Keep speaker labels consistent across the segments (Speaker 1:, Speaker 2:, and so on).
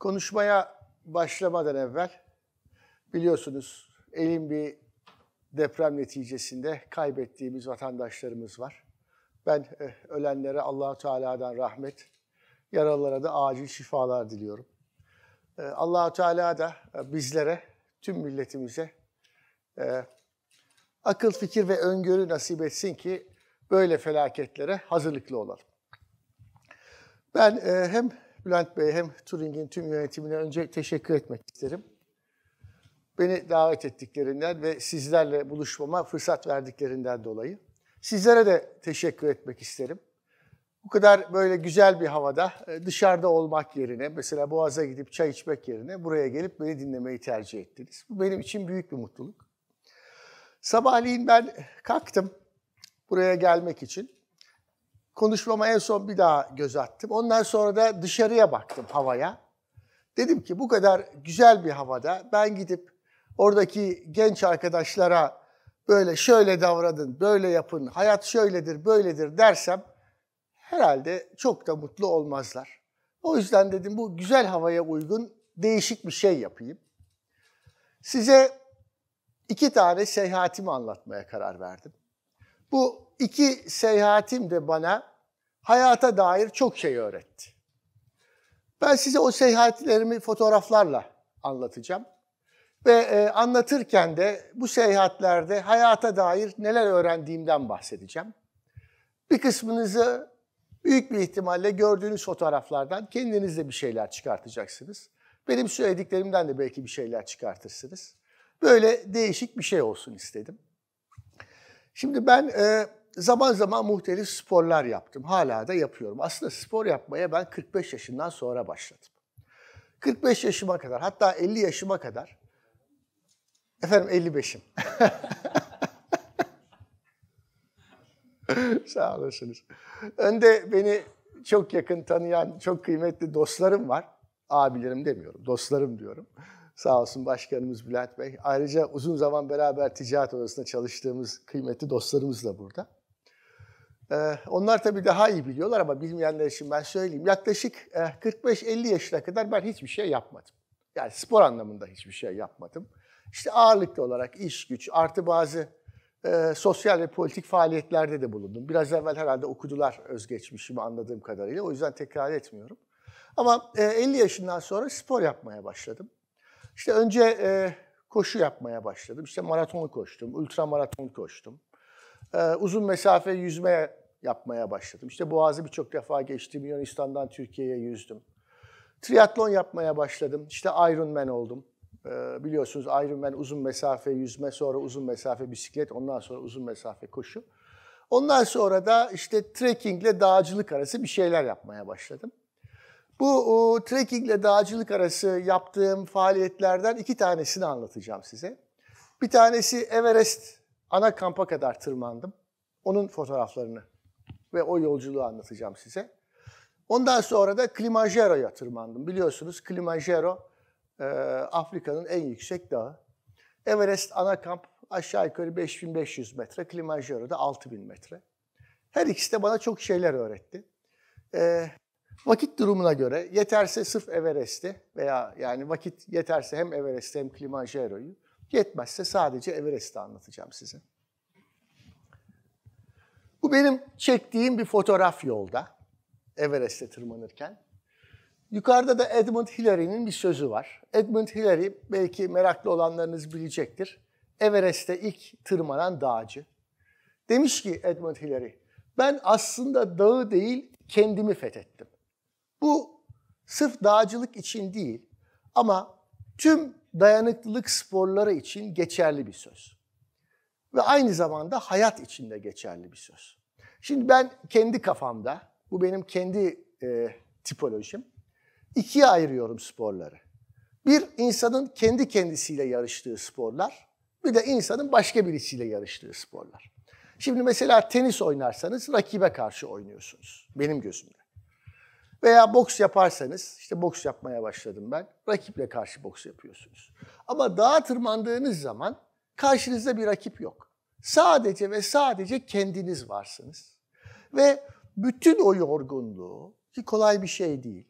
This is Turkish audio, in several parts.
Speaker 1: Konuşmaya başlamadan evvel biliyorsunuz elin bir deprem neticesinde kaybettiğimiz vatandaşlarımız var. Ben eh, ölenlere Allahu Teala'dan rahmet, yaralılara da acil şifalar diliyorum. Eh, Allahu Teala da eh, bizlere, tüm milletimize akıl, fikir ve öngörü nasip etsin ki böyle felaketlere hazırlıklı olalım. Ben hem Bülent Bey hem Turing'in tüm yönetimine önce teşekkür etmek isterim. Beni davet ettiklerinden ve sizlerle buluşmama fırsat verdiklerinden dolayı. Sizlere de teşekkür etmek isterim. Bu kadar böyle güzel bir havada e, dışarıda olmak yerine, mesela Boğaz'a gidip çay içmek yerine buraya gelip beni dinlemeyi tercih ettiniz. Bu benim için büyük bir mutluluk. Sabahleyin ben kalktım buraya gelmek için konuşmama en son bir daha göz attım. Ondan sonra da dışarıya baktım havaya. Dedim ki bu kadar güzel bir havada ben gidip oradaki genç arkadaşlara böyle şöyle davranın, böyle yapın, hayat şöyledir, böyledir dersem herhalde çok da mutlu olmazlar. O yüzden dedim bu güzel havaya uygun değişik bir şey yapayım. Size iki tane seyahatimi anlatmaya karar verdim. Bu iki seyahatim de bana hayata dair çok şey öğretti. Ben size o seyahatlerimi fotoğraflarla anlatacağım. Ve e, anlatırken de bu seyahatlerde hayata dair neler öğrendiğimden bahsedeceğim. Bir kısmınızı büyük bir ihtimalle gördüğünüz fotoğraflardan kendiniz de bir şeyler çıkartacaksınız. Benim söylediklerimden de belki bir şeyler çıkartırsınız. Böyle değişik bir şey olsun istedim. Şimdi ben e, zaman zaman muhtelif sporlar yaptım. Hala da yapıyorum. Aslında spor yapmaya ben 45 yaşından sonra başladım. 45 yaşıma kadar hatta 50 yaşıma kadar efendim 55'im. Sağ olasınız. Önde beni çok yakın tanıyan çok kıymetli dostlarım var. Abilerim demiyorum, dostlarım diyorum. Sağ olsun başkanımız Bülent Bey. Ayrıca uzun zaman beraber ticaret odasında çalıştığımız kıymetli dostlarımız da burada. Ee, onlar tabii daha iyi biliyorlar ama bilmeyenler için ben söyleyeyim. Yaklaşık 45-50 e, yaşına kadar ben hiçbir şey yapmadım. Yani spor anlamında hiçbir şey yapmadım. İşte ağırlıklı olarak iş güç artı bazı e, sosyal ve politik faaliyetlerde de bulundum. Biraz evvel herhalde okudular özgeçmişimi anladığım kadarıyla. O yüzden tekrar etmiyorum. Ama e, 50 yaşından sonra spor yapmaya başladım. İşte önce e, koşu yapmaya başladım. İşte maraton koştum, ultramaraton koştum. Ee, uzun mesafe yüzmeye yapmaya başladım. İşte Boğaz'ı birçok defa geçtim. Yunanistan'dan Türkiye'ye yüzdüm. Triatlon yapmaya başladım. İşte Ironman oldum. Ee, biliyorsunuz Ironman uzun mesafe yüzme, sonra uzun mesafe bisiklet, ondan sonra uzun mesafe koşu. Ondan sonra da işte trekkingle dağcılık arası bir şeyler yapmaya başladım. Bu o, trekkingle dağcılık arası yaptığım faaliyetlerden iki tanesini anlatacağım size. Bir tanesi Everest ana kampa kadar tırmandım. Onun fotoğraflarını ve o yolculuğu anlatacağım size. Ondan sonra da Kilimanjaro'ya tırmandım. Biliyorsunuz Kilimanjaro e, Afrika'nın en yüksek dağı. Everest ana kamp aşağı yukarı 5500 metre, Kilimanjaro da 6000 metre. Her ikisi de bana çok şeyler öğretti. E, vakit durumuna göre yeterse sırf Everest'i veya yani vakit yeterse hem Everest'i hem Kilimanjaro'yu, yetmezse sadece Everest'i anlatacağım size benim çektiğim bir fotoğraf yolda. Everest'e tırmanırken. Yukarıda da Edmund Hillary'nin bir sözü var. Edmund Hillary belki meraklı olanlarınız bilecektir. Everest'te ilk tırmanan dağcı. Demiş ki Edmund Hillary, ben aslında dağı değil kendimi fethettim. Bu sırf dağcılık için değil ama tüm dayanıklılık sporları için geçerli bir söz. Ve aynı zamanda hayat için de geçerli bir söz. Şimdi ben kendi kafamda, bu benim kendi e, tipolojim, ikiye ayırıyorum sporları. Bir insanın kendi kendisiyle yarıştığı sporlar, bir de insanın başka birisiyle yarıştığı sporlar. Şimdi mesela tenis oynarsanız rakibe karşı oynuyorsunuz benim gözümde. Veya boks yaparsanız, işte boks yapmaya başladım ben, rakiple karşı boks yapıyorsunuz. Ama dağa tırmandığınız zaman karşınızda bir rakip yok. Sadece ve sadece kendiniz varsınız. Ve bütün o yorgunluğu, ki kolay bir şey değil,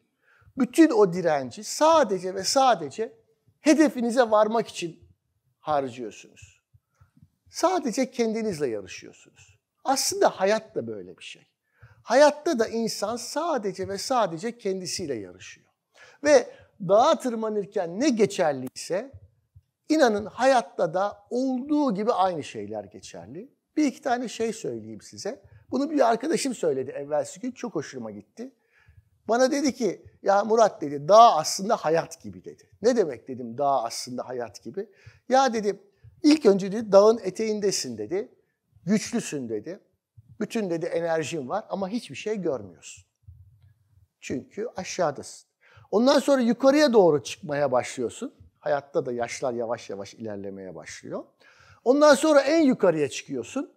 Speaker 1: bütün o direnci sadece ve sadece hedefinize varmak için harcıyorsunuz. Sadece kendinizle yarışıyorsunuz. Aslında hayat da böyle bir şey. Hayatta da insan sadece ve sadece kendisiyle yarışıyor. Ve dağa tırmanırken ne geçerliyse İnanın hayatta da olduğu gibi aynı şeyler geçerli. Bir iki tane şey söyleyeyim size. Bunu bir arkadaşım söyledi evvelsi gün. Çok hoşuma gitti. Bana dedi ki ya Murat dedi dağ aslında hayat gibi dedi. Ne demek dedim dağ aslında hayat gibi. Ya dedim ilk önce dedi dağın eteğindesin dedi. Güçlüsün dedi. Bütün dedi enerjin var ama hiçbir şey görmüyorsun. Çünkü aşağıdasın. Ondan sonra yukarıya doğru çıkmaya başlıyorsun. Hayatta da yaşlar yavaş yavaş ilerlemeye başlıyor. Ondan sonra en yukarıya çıkıyorsun.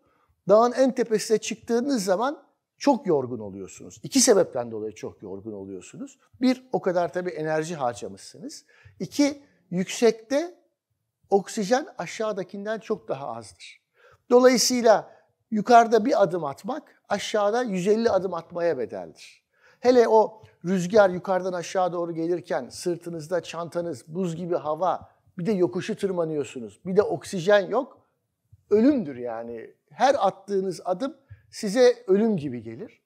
Speaker 1: Dağın en tepesine çıktığınız zaman çok yorgun oluyorsunuz. İki sebepten dolayı çok yorgun oluyorsunuz. Bir, o kadar tabii enerji harcamışsınız. İki, yüksekte oksijen aşağıdakinden çok daha azdır. Dolayısıyla yukarıda bir adım atmak aşağıda 150 adım atmaya bedeldir. Hele o Rüzgar yukarıdan aşağı doğru gelirken sırtınızda çantanız, buz gibi hava, bir de yokuşu tırmanıyorsunuz. Bir de oksijen yok. Ölümdür yani. Her attığınız adım size ölüm gibi gelir.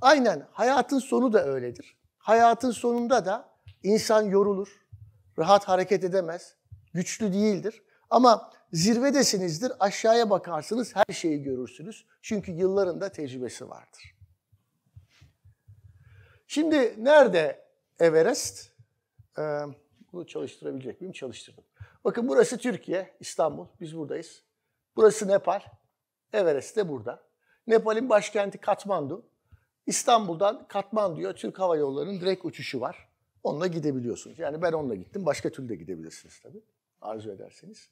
Speaker 1: Aynen hayatın sonu da öyledir. Hayatın sonunda da insan yorulur, rahat hareket edemez, güçlü değildir. Ama zirvedesinizdir, aşağıya bakarsınız, her şeyi görürsünüz. Çünkü yılların da tecrübesi vardır. Şimdi nerede Everest? Ee, bunu çalıştırabilecek miyim? Çalıştırdım. Bakın burası Türkiye, İstanbul. Biz buradayız. Burası Nepal. Everest de burada. Nepal'in başkenti Katmandu. İstanbul'dan Katmandu'ya Türk Hava Yolları'nın direkt uçuşu var. Onunla gidebiliyorsunuz. Yani ben onunla gittim. Başka türlü de gidebilirsiniz tabii. Arzu ederseniz.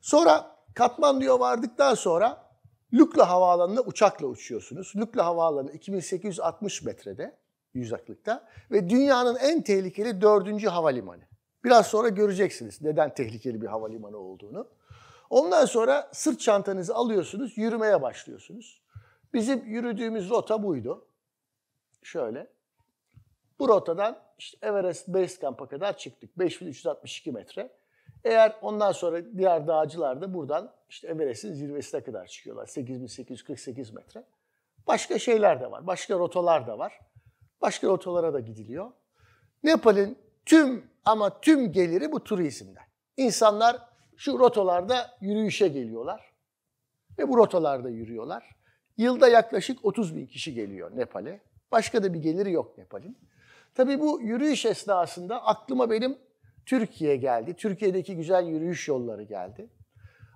Speaker 1: Sonra Katmandu'ya vardıktan sonra Lukla Havaalanı'na uçakla uçuyorsunuz. Lukla Havaalanı 2860 metrede uzaklıkta ve dünyanın en tehlikeli dördüncü havalimanı. Biraz sonra göreceksiniz neden tehlikeli bir havalimanı olduğunu. Ondan sonra sırt çantanızı alıyorsunuz, yürümeye başlıyorsunuz. Bizim yürüdüğümüz rota buydu. Şöyle. Bu rotadan işte Everest Base Camp'a kadar çıktık. 5362 metre. Eğer ondan sonra diğer dağcılar da buradan işte Everest'in zirvesine kadar çıkıyorlar. 8848 metre. Başka şeyler de var. Başka rotalar da var. Başka rotalara da gidiliyor. Nepal'in tüm ama tüm geliri bu turizmden. İnsanlar şu rotalarda yürüyüşe geliyorlar ve bu rotalarda yürüyorlar. Yılda yaklaşık 30 bin kişi geliyor Nepal'e. Başka da bir geliri yok Nepal'in. Tabii bu yürüyüş esnasında aklıma benim Türkiye geldi. Türkiye'deki güzel yürüyüş yolları geldi.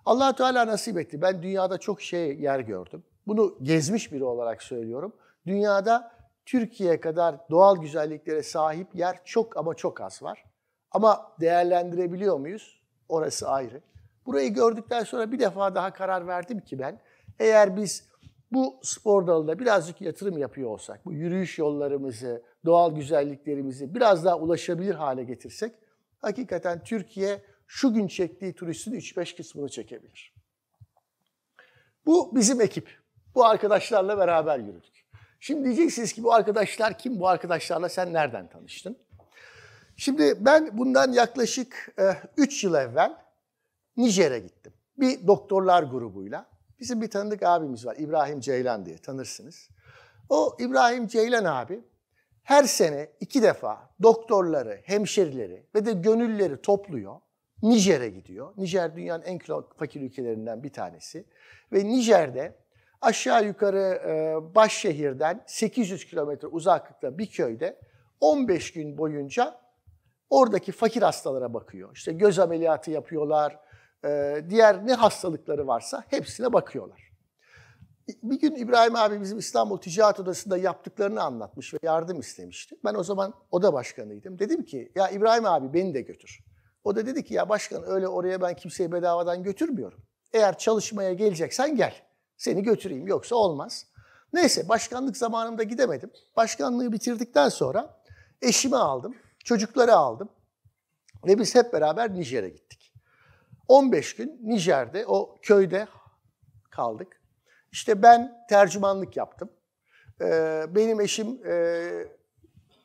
Speaker 1: allah Teala nasip etti. Ben dünyada çok şey yer gördüm. Bunu gezmiş biri olarak söylüyorum. Dünyada Türkiye kadar doğal güzelliklere sahip yer çok ama çok az var. Ama değerlendirebiliyor muyuz? Orası ayrı. Burayı gördükten sonra bir defa daha karar verdim ki ben eğer biz bu spor dalında birazcık yatırım yapıyor olsak, bu yürüyüş yollarımızı, doğal güzelliklerimizi biraz daha ulaşabilir hale getirsek, hakikaten Türkiye şu gün çektiği turistin 3-5 kısmını çekebilir. Bu bizim ekip. Bu arkadaşlarla beraber yürüdük. Şimdi diyeceksiniz ki bu arkadaşlar kim? Bu arkadaşlarla sen nereden tanıştın? Şimdi ben bundan yaklaşık 3 eh, yıl evvel Nijer'e gittim. Bir doktorlar grubuyla. Bizim bir tanıdık abimiz var İbrahim Ceylan diye tanırsınız. O İbrahim Ceylan abi her sene iki defa doktorları, hemşerileri ve de gönülleri topluyor. Nijer'e gidiyor. Nijer dünyanın en fakir ülkelerinden bir tanesi. Ve Nijer'de aşağı yukarı e, baş şehirden 800 kilometre uzaklıkta bir köyde 15 gün boyunca oradaki fakir hastalara bakıyor. İşte göz ameliyatı yapıyorlar, e, diğer ne hastalıkları varsa hepsine bakıyorlar. Bir gün İbrahim abi bizim İstanbul Ticaret Odası'nda yaptıklarını anlatmış ve yardım istemişti. Ben o zaman oda başkanıydım. Dedim ki ya İbrahim abi beni de götür. O da dedi ki ya başkan öyle oraya ben kimseyi bedavadan götürmüyorum. Eğer çalışmaya geleceksen gel. Seni götüreyim yoksa olmaz. Neyse başkanlık zamanımda gidemedim. Başkanlığı bitirdikten sonra eşimi aldım, çocukları aldım ve biz hep beraber Nijer'e gittik. 15 gün Nijer'de o köyde kaldık. İşte ben tercümanlık yaptım. Ee, benim eşim e,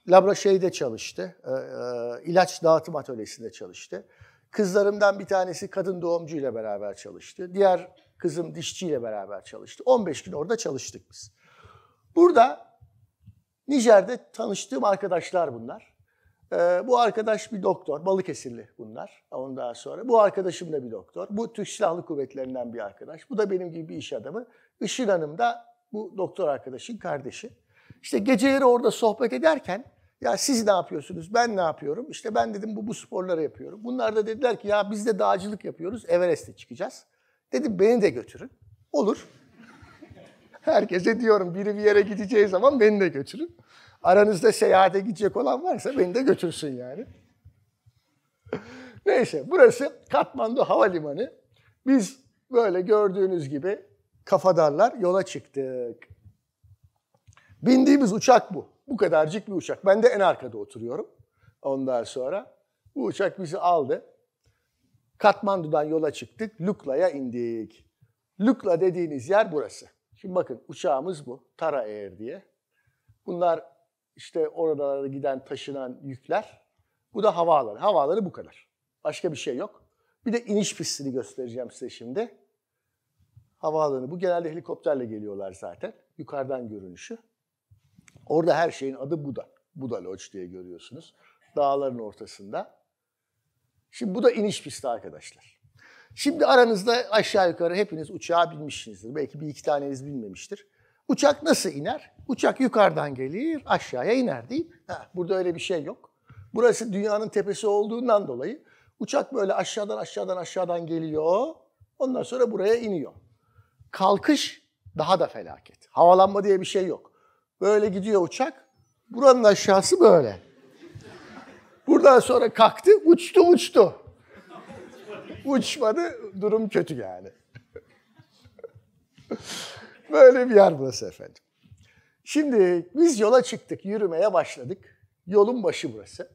Speaker 1: labra şeyde çalıştı, e, e, ilaç dağıtım atölyesinde çalıştı. Kızlarımdan bir tanesi kadın doğumcuyla beraber çalıştı. Diğer Kızım dişçiyle beraber çalıştı. 15 gün orada çalıştık biz. Burada Nijer'de tanıştığım arkadaşlar bunlar. Ee, bu arkadaş bir doktor, Balıkesirli bunlar ondan sonra. Bu arkadaşım da bir doktor. Bu Türk Silahlı Kuvvetlerinden bir arkadaş. Bu da benim gibi bir iş adamı. Işın Hanım da bu doktor arkadaşın kardeşi. İşte geceleri orada sohbet ederken ya siz ne yapıyorsunuz, ben ne yapıyorum? İşte ben dedim bu bu sporları yapıyorum. Bunlar da dediler ki ya biz de dağcılık yapıyoruz, Everest'e çıkacağız. Dedim beni de götürün. Olur. Herkese diyorum biri bir yere gideceği zaman beni de götürün. Aranızda seyahate gidecek olan varsa beni de götürsün yani. Neyse burası Katmandu Havalimanı. Biz böyle gördüğünüz gibi kafadarlar yola çıktık. Bindiğimiz uçak bu. Bu kadarcık bir uçak. Ben de en arkada oturuyorum. Ondan sonra bu uçak bizi aldı. Katmandu'dan yola çıktık, Lukla'ya indik. Lukla dediğiniz yer burası. Şimdi bakın uçağımız bu, Tara Air diye. Bunlar işte oralara giden, taşınan yükler. Bu da havaalanı. Havaalanı bu kadar. Başka bir şey yok. Bir de iniş pistini göstereceğim size şimdi. Havaalanı bu. Genelde helikopterle geliyorlar zaten. Yukarıdan görünüşü. Orada her şeyin adı Buda. Buda Lodge diye görüyorsunuz. Dağların ortasında. Şimdi bu da iniş pisti arkadaşlar. Şimdi aranızda aşağı yukarı hepiniz uçağa binmişsinizdir. Belki bir iki taneniz bilmemiştir. Uçak nasıl iner? Uçak yukarıdan gelir, aşağıya iner değil mi? Ha, burada öyle bir şey yok. Burası dünyanın tepesi olduğundan dolayı uçak böyle aşağıdan aşağıdan aşağıdan geliyor. Ondan sonra buraya iniyor. Kalkış daha da felaket. Havalanma diye bir şey yok. Böyle gidiyor uçak. Buranın aşağısı böyle. Buradan sonra kalktı, uçtu uçtu. Uçmadı, durum kötü yani. Böyle bir yer burası efendim. Şimdi biz yola çıktık, yürümeye başladık. Yolun başı burası.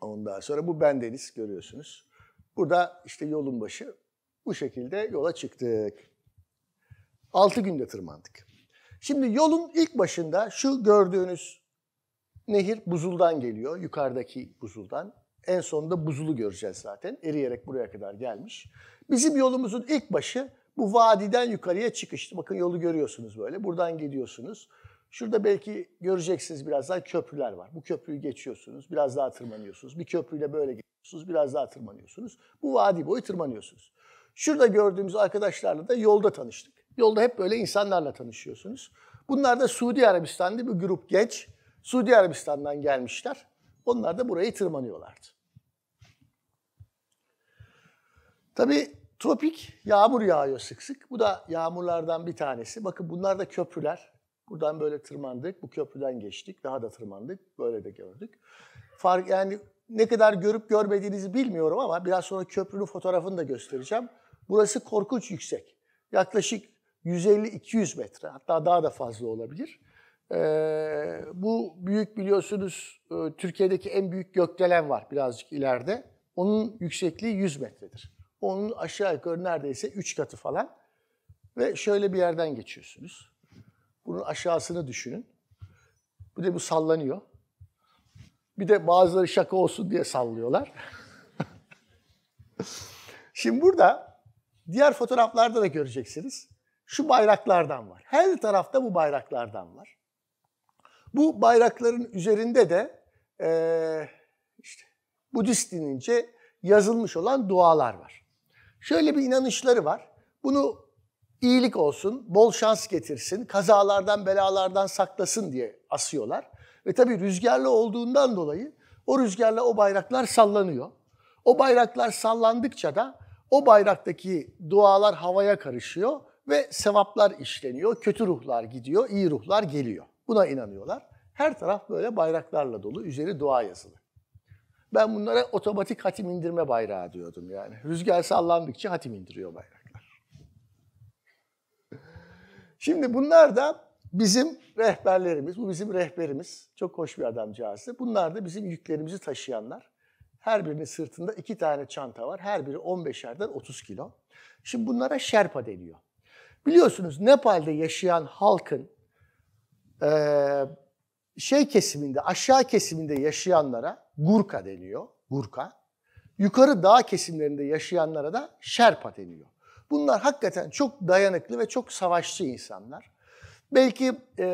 Speaker 1: Ondan sonra bu bendeniz görüyorsunuz. Burada işte yolun başı bu şekilde yola çıktık. Altı günde tırmandık. Şimdi yolun ilk başında şu gördüğünüz Nehir buzuldan geliyor, yukarıdaki buzuldan. En sonunda buzulu göreceğiz zaten. Eriyerek buraya kadar gelmiş. Bizim yolumuzun ilk başı bu vadiden yukarıya çıkıştı. Bakın yolu görüyorsunuz böyle. Buradan gidiyorsunuz. Şurada belki göreceksiniz birazdan köprüler var. Bu köprüyü geçiyorsunuz, biraz daha tırmanıyorsunuz. Bir köprüyle böyle gidiyorsunuz, biraz daha tırmanıyorsunuz. Bu vadi boyu tırmanıyorsunuz. Şurada gördüğümüz arkadaşlarla da yolda tanıştık. Yolda hep böyle insanlarla tanışıyorsunuz. Bunlar da Suudi Arabistan'da bir grup geç. Suudi Arabistan'dan gelmişler. Onlar da burayı tırmanıyorlardı. Tabii tropik yağmur yağıyor sık sık. Bu da yağmurlardan bir tanesi. Bakın bunlar da köprüler. Buradan böyle tırmandık, bu köprüden geçtik, daha da tırmandık, böyle de gördük. Fark yani ne kadar görüp görmediğinizi bilmiyorum ama biraz sonra köprünün fotoğrafını da göstereceğim. Burası korkunç yüksek. Yaklaşık 150-200 metre hatta daha da fazla olabilir. Ee, bu büyük biliyorsunuz e, Türkiye'deki en büyük gökdelen var birazcık ileride. Onun yüksekliği 100 metredir. Onun aşağı yukarı neredeyse 3 katı falan. Ve şöyle bir yerden geçiyorsunuz. Bunun aşağısını düşünün. Bir de bu sallanıyor. Bir de bazıları şaka olsun diye sallıyorlar. Şimdi burada diğer fotoğraflarda da göreceksiniz. Şu bayraklardan var. Her tarafta bu bayraklardan var. Bu bayrakların üzerinde de e, işte Budist dinince yazılmış olan dualar var. Şöyle bir inanışları var. Bunu iyilik olsun, bol şans getirsin, kazalardan, belalardan saklasın diye asıyorlar. Ve tabii rüzgarlı olduğundan dolayı o rüzgarla o bayraklar sallanıyor. O bayraklar sallandıkça da o bayraktaki dualar havaya karışıyor ve sevaplar işleniyor. Kötü ruhlar gidiyor, iyi ruhlar geliyor. Buna inanıyorlar. Her taraf böyle bayraklarla dolu, üzeri dua yazılı. Ben bunlara otomatik hatim indirme bayrağı diyordum yani. Rüzgar sallandıkça hatim indiriyor bayraklar. Şimdi bunlar da bizim rehberlerimiz, bu bizim rehberimiz. Çok hoş bir adamcağızdı. Bunlar da bizim yüklerimizi taşıyanlar. Her birinin sırtında iki tane çanta var. Her biri 15'erden 30 kilo. Şimdi bunlara şerpa deniyor. Biliyorsunuz Nepal'de yaşayan halkın ee, şey kesiminde, aşağı kesiminde yaşayanlara Gurka deniyor. Gurka. Yukarı dağ kesimlerinde yaşayanlara da Şerpa deniyor. Bunlar hakikaten çok dayanıklı ve çok savaşçı insanlar. Belki e,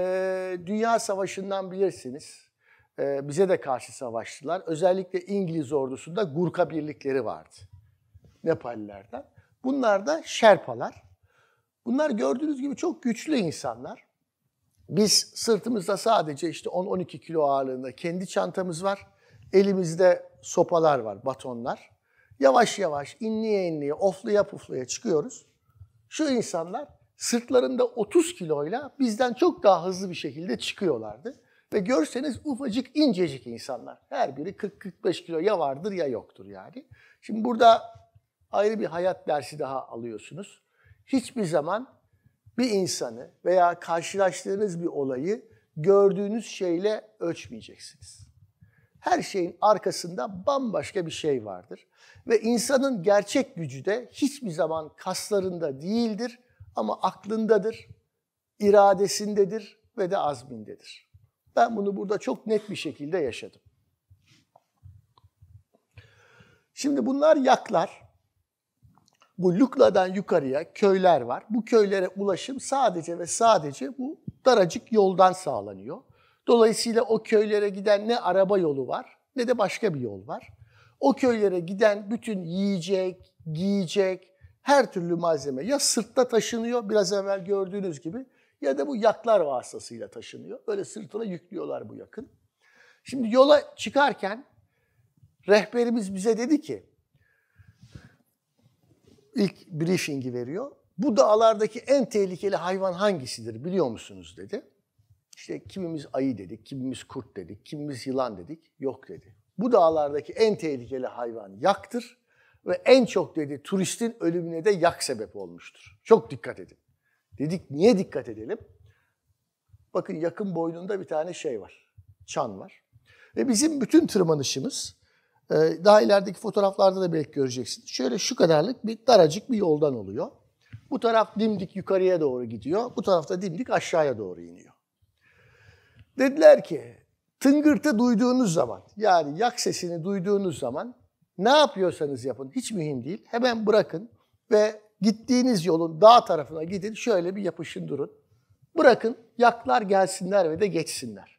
Speaker 1: Dünya Savaşı'ndan bilirsiniz. E, bize de karşı savaştılar. Özellikle İngiliz ordusunda Gurka birlikleri vardı. Nepallilerden. Bunlar da Şerpalar. Bunlar gördüğünüz gibi çok güçlü insanlar. Biz sırtımızda sadece işte 10-12 kilo ağırlığında kendi çantamız var. Elimizde sopalar var, batonlar. Yavaş yavaş inliye inliye, ofluya pufluya çıkıyoruz. Şu insanlar sırtlarında 30 kiloyla bizden çok daha hızlı bir şekilde çıkıyorlardı. Ve görseniz ufacık incecik insanlar. Her biri 40-45 kilo ya vardır ya yoktur yani. Şimdi burada ayrı bir hayat dersi daha alıyorsunuz. Hiçbir zaman bir insanı veya karşılaştığınız bir olayı gördüğünüz şeyle ölçmeyeceksiniz. Her şeyin arkasında bambaşka bir şey vardır. Ve insanın gerçek gücü de hiçbir zaman kaslarında değildir ama aklındadır, iradesindedir ve de azmindedir. Ben bunu burada çok net bir şekilde yaşadım. Şimdi bunlar yaklar. Bu Lukla'dan yukarıya köyler var. Bu köylere ulaşım sadece ve sadece bu daracık yoldan sağlanıyor. Dolayısıyla o köylere giden ne araba yolu var ne de başka bir yol var. O köylere giden bütün yiyecek, giyecek, her türlü malzeme ya sırtta taşınıyor biraz evvel gördüğünüz gibi ya da bu yaklar vasıtasıyla taşınıyor. Öyle sırtına yüklüyorlar bu yakın. Şimdi yola çıkarken rehberimiz bize dedi ki ilk briefingi veriyor. Bu dağlardaki en tehlikeli hayvan hangisidir biliyor musunuz dedi. İşte kimimiz ayı dedik, kimimiz kurt dedik, kimimiz yılan dedik. Yok dedi. Bu dağlardaki en tehlikeli hayvan yaktır ve en çok dedi turistin ölümüne de yak sebep olmuştur. Çok dikkat edin. Dedik niye dikkat edelim? Bakın yakın boynunda bir tane şey var. Çan var. Ve bizim bütün tırmanışımız ee, daha ilerideki fotoğraflarda da belki göreceksin. Şöyle şu kadarlık bir daracık bir yoldan oluyor. Bu taraf dimdik yukarıya doğru gidiyor. Bu tarafta dimdik aşağıya doğru iniyor. Dediler ki tıngırtı duyduğunuz zaman yani yak sesini duyduğunuz zaman ne yapıyorsanız yapın hiç mühim değil. Hemen bırakın ve gittiğiniz yolun dağ tarafına gidin şöyle bir yapışın durun. Bırakın yaklar gelsinler ve de geçsinler.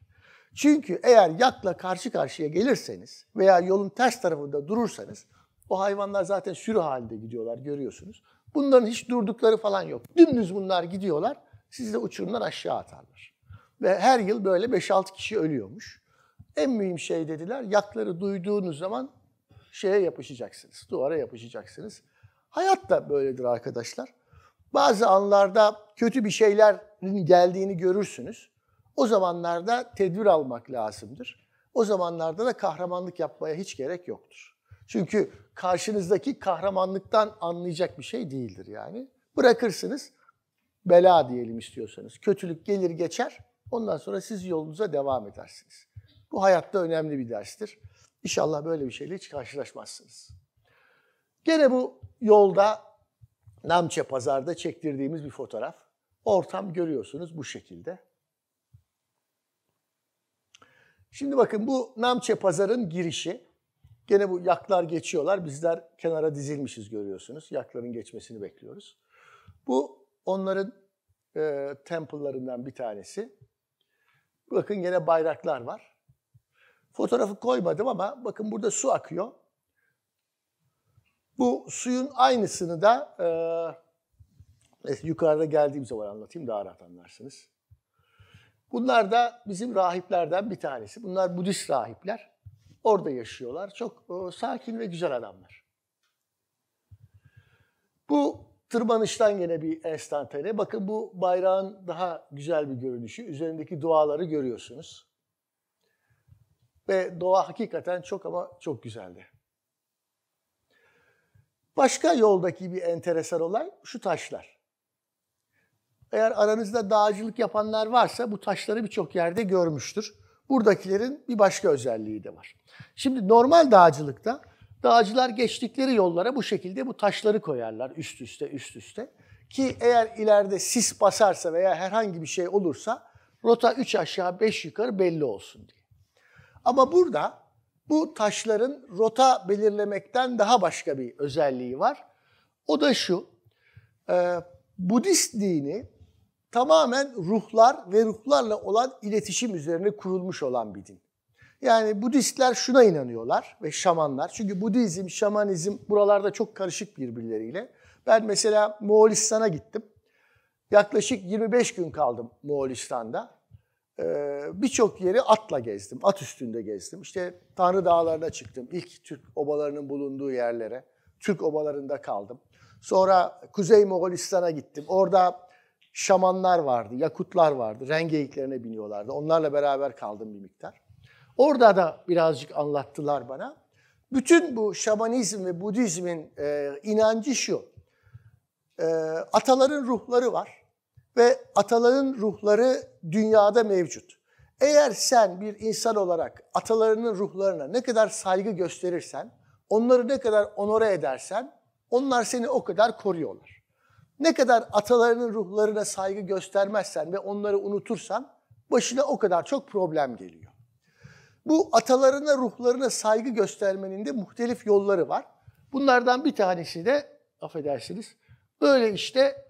Speaker 1: Çünkü eğer yakla karşı karşıya gelirseniz veya yolun ters tarafında durursanız o hayvanlar zaten sürü halinde gidiyorlar görüyorsunuz. Bunların hiç durdukları falan yok. Dümdüz bunlar gidiyorlar. Sizi de uçurumdan aşağı atarlar. Ve her yıl böyle 5-6 kişi ölüyormuş. En mühim şey dediler, yakları duyduğunuz zaman şeye yapışacaksınız, duvara yapışacaksınız. Hayat da böyledir arkadaşlar. Bazı anlarda kötü bir şeylerin geldiğini görürsünüz. O zamanlarda tedbir almak lazımdır. O zamanlarda da kahramanlık yapmaya hiç gerek yoktur. Çünkü karşınızdaki kahramanlıktan anlayacak bir şey değildir yani. Bırakırsınız bela diyelim istiyorsanız. Kötülük gelir geçer. Ondan sonra siz yolunuza devam edersiniz. Bu hayatta önemli bir derstir. İnşallah böyle bir şeyle hiç karşılaşmazsınız. Gene bu yolda Namçe pazarda çektirdiğimiz bir fotoğraf. Ortam görüyorsunuz bu şekilde. Şimdi bakın bu Namçe pazarın girişi. Gene bu yaklar geçiyorlar. Bizler kenara dizilmişiz görüyorsunuz. Yakların geçmesini bekliyoruz. Bu onların e, temple'larından bir tanesi. Bakın gene bayraklar var. Fotoğrafı koymadım ama bakın burada su akıyor. Bu suyun aynısını da e, yukarıda geldiğim zaman anlatayım daha rahat anlarsınız. Bunlar da bizim rahiplerden bir tanesi. Bunlar Budist rahipler. Orada yaşıyorlar. Çok e, sakin ve güzel adamlar. Bu tırmanıştan yine bir enstantane. Bakın bu bayrağın daha güzel bir görünüşü. Üzerindeki duaları görüyorsunuz. Ve doğa hakikaten çok ama çok güzeldi. Başka yoldaki bir enteresan olay şu taşlar. Eğer aranızda dağcılık yapanlar varsa bu taşları birçok yerde görmüştür. Buradakilerin bir başka özelliği de var. Şimdi normal dağcılıkta dağcılar geçtikleri yollara bu şekilde bu taşları koyarlar üst üste üst üste. Ki eğer ileride sis basarsa veya herhangi bir şey olursa rota 3 aşağı 5 yukarı belli olsun diye. Ama burada bu taşların rota belirlemekten daha başka bir özelliği var. O da şu, Budist dini tamamen ruhlar ve ruhlarla olan iletişim üzerine kurulmuş olan bir din. Yani Budistler şuna inanıyorlar ve şamanlar. Çünkü Budizm, şamanizm buralarda çok karışık birbirleriyle. Ben mesela Moğolistan'a gittim. Yaklaşık 25 gün kaldım Moğolistan'da. Ee, Birçok yeri atla gezdim, at üstünde gezdim. İşte Tanrı Dağları'na çıktım. ilk Türk obalarının bulunduğu yerlere. Türk obalarında kaldım. Sonra Kuzey Moğolistan'a gittim. Orada şamanlar vardı, yakutlar vardı. Rengeyiklerine biniyorlardı. Onlarla beraber kaldım bir miktar. Orada da birazcık anlattılar bana. Bütün bu şamanizm ve Budizmin e, inancı şu. E, ataların ruhları var ve ataların ruhları dünyada mevcut. Eğer sen bir insan olarak atalarının ruhlarına ne kadar saygı gösterirsen, onları ne kadar onore edersen, onlar seni o kadar koruyorlar. Ne kadar atalarının ruhlarına saygı göstermezsen ve onları unutursan başına o kadar çok problem geliyor. Bu atalarına, ruhlarına saygı göstermenin de muhtelif yolları var. Bunlardan bir tanesi de affedersiniz böyle işte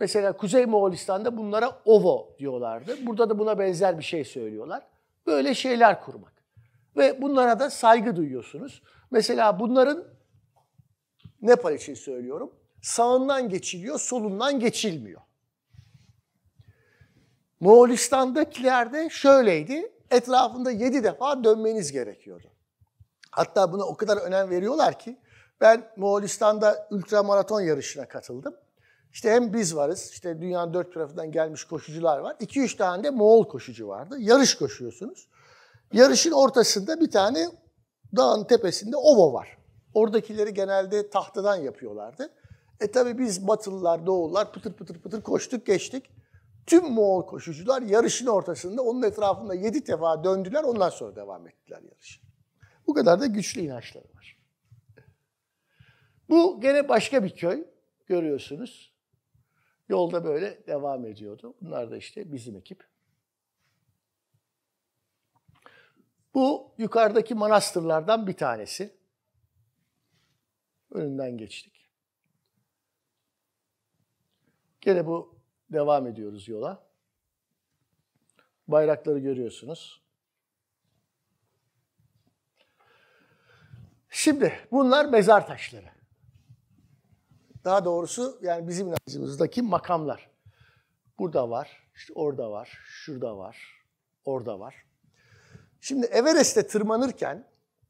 Speaker 1: mesela Kuzey Moğolistan'da bunlara ovo diyorlardı. Burada da buna benzer bir şey söylüyorlar. Böyle şeyler kurmak. Ve bunlara da saygı duyuyorsunuz. Mesela bunların Nepal için söylüyorum sağından geçiliyor, solundan geçilmiyor. Moğolistan'dakilerde şöyleydi, etrafında yedi defa dönmeniz gerekiyordu. Hatta buna o kadar önem veriyorlar ki ben Moğolistan'da ultramaraton yarışına katıldım. İşte hem biz varız, işte dünyanın dört tarafından gelmiş koşucular var. İki üç tane de Moğol koşucu vardı. Yarış koşuyorsunuz. Yarışın ortasında bir tane dağın tepesinde ova var. Oradakileri genelde tahtadan yapıyorlardı. E tabi biz Batılılar, Doğullar pıtır pıtır pıtır koştuk geçtik. Tüm Moğol koşucular yarışın ortasında onun etrafında yedi defa döndüler ondan sonra devam ettiler yarışı. Bu kadar da güçlü inançları var. Bu gene başka bir köy görüyorsunuz. Yolda böyle devam ediyordu. Bunlar da işte bizim ekip. Bu yukarıdaki manastırlardan bir tanesi. Önünden geçtik. Gene bu devam ediyoruz yola. Bayrakları görüyorsunuz. Şimdi bunlar mezar taşları. Daha doğrusu yani bizim inancımızdaki makamlar. Burada var, işte orada var, şurada var, orada var. Şimdi Everest'e tırmanırken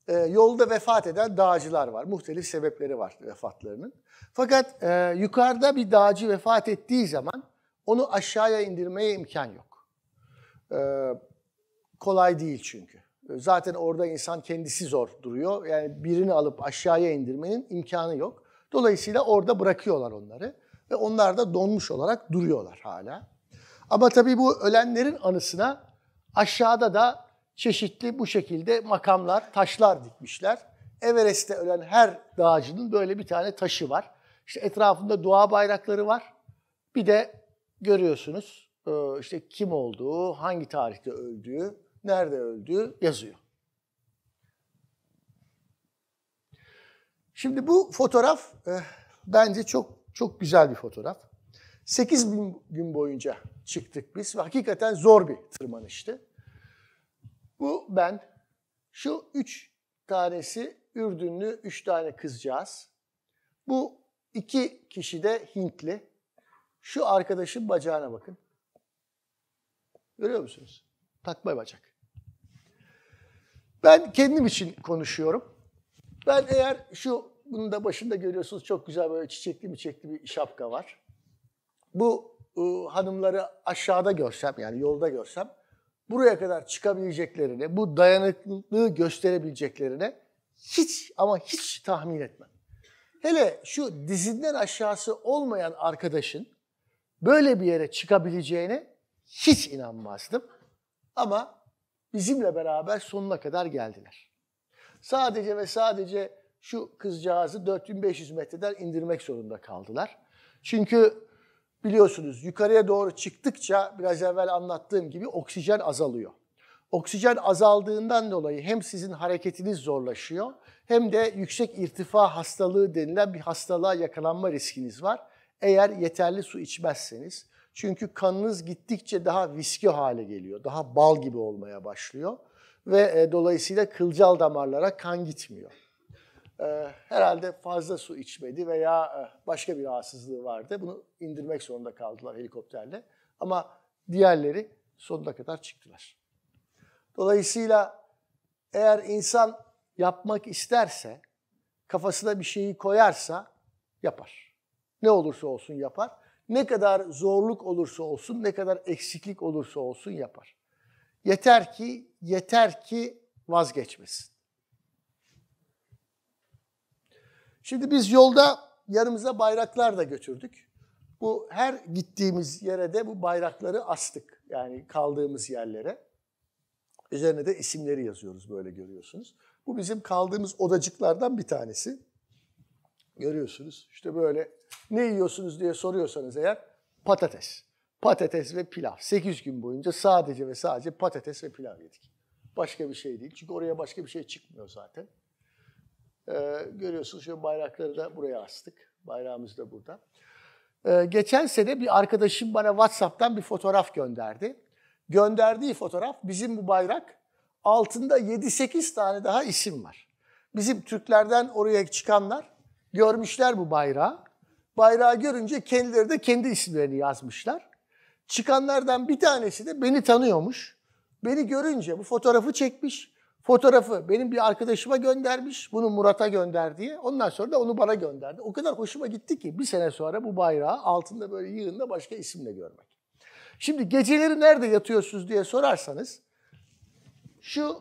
Speaker 1: e, yolda vefat eden dağcılar var. Muhtelif sebepleri var vefatlarının. Fakat e, yukarıda bir dağcı vefat ettiği zaman onu aşağıya indirmeye imkan yok. E, kolay değil çünkü. Ee, zaten orada insan kendisi zor duruyor. Yani birini alıp aşağıya indirmenin imkanı yok. Dolayısıyla orada bırakıyorlar onları ve onlar da donmuş olarak duruyorlar hala. Ama tabii bu ölenlerin anısına aşağıda da çeşitli bu şekilde makamlar, taşlar dikmişler. Everest'te ölen her dağcının böyle bir tane taşı var. İşte etrafında dua bayrakları var. Bir de görüyorsunuz e, işte kim olduğu, hangi tarihte öldüğü, nerede öldüğü yazıyor. Şimdi bu fotoğraf e, bence çok çok güzel bir fotoğraf. 8 bin gün boyunca çıktık biz hakikaten zor bir tırmanıştı. Bu ben. Şu üç tanesi Ürdünlü, üç tane kızcağız. Bu iki kişi de Hintli. Şu arkadaşın bacağına bakın. Görüyor musunuz? Takma bacak. Ben kendim için konuşuyorum. Ben eğer şu, bunu da başında görüyorsunuz çok güzel böyle çiçekli mi çiçekli bir şapka var. Bu e, hanımları aşağıda görsem yani yolda görsem buraya kadar çıkabileceklerine, bu dayanıklılığı gösterebileceklerine hiç ama hiç tahmin etmem. Hele şu dizinden aşağısı olmayan arkadaşın böyle bir yere çıkabileceğine hiç inanmazdım. Ama bizimle beraber sonuna kadar geldiler. Sadece ve sadece şu kızcağızı 4500 metreden indirmek zorunda kaldılar. Çünkü biliyorsunuz yukarıya doğru çıktıkça biraz evvel anlattığım gibi oksijen azalıyor. Oksijen azaldığından dolayı hem sizin hareketiniz zorlaşıyor hem de yüksek irtifa hastalığı denilen bir hastalığa yakalanma riskiniz var. Eğer yeterli su içmezseniz. Çünkü kanınız gittikçe daha viski hale geliyor. Daha bal gibi olmaya başlıyor. Ve e, dolayısıyla kılcal damarlara kan gitmiyor. Ee, herhalde fazla su içmedi veya e, başka bir rahatsızlığı vardı. Bunu indirmek zorunda kaldılar helikopterle. Ama diğerleri sonuna kadar çıktılar. Dolayısıyla eğer insan yapmak isterse, kafasına bir şeyi koyarsa yapar. Ne olursa olsun yapar. Ne kadar zorluk olursa olsun, ne kadar eksiklik olursa olsun yapar. Yeter ki, yeter ki vazgeçmesin. Şimdi biz yolda yanımıza bayraklar da götürdük. Bu her gittiğimiz yere de bu bayrakları astık. Yani kaldığımız yerlere. Üzerine de isimleri yazıyoruz böyle görüyorsunuz. Bu bizim kaldığımız odacıklardan bir tanesi. Görüyorsunuz işte böyle ne yiyorsunuz diye soruyorsanız eğer patates. Patates ve pilav. 8 gün boyunca sadece ve sadece patates ve pilav yedik. Başka bir şey değil. Çünkü oraya başka bir şey çıkmıyor zaten. Ee, görüyorsunuz şu bayrakları da buraya astık. Bayrağımız da burada. Ee, geçen sene bir arkadaşım bana WhatsApp'tan bir fotoğraf gönderdi. Gönderdiği fotoğraf bizim bu bayrak. Altında 7-8 tane daha isim var. Bizim Türklerden oraya çıkanlar görmüşler bu bayrağı. Bayrağı görünce kendileri de kendi isimlerini yazmışlar. Çıkanlardan bir tanesi de beni tanıyormuş. Beni görünce bu fotoğrafı çekmiş. Fotoğrafı benim bir arkadaşıma göndermiş, bunu Murat'a gönder diye. Ondan sonra da onu bana gönderdi. O kadar hoşuma gitti ki bir sene sonra bu bayrağı altında böyle yığında başka isimle görmek. Şimdi geceleri nerede yatıyorsunuz diye sorarsanız şu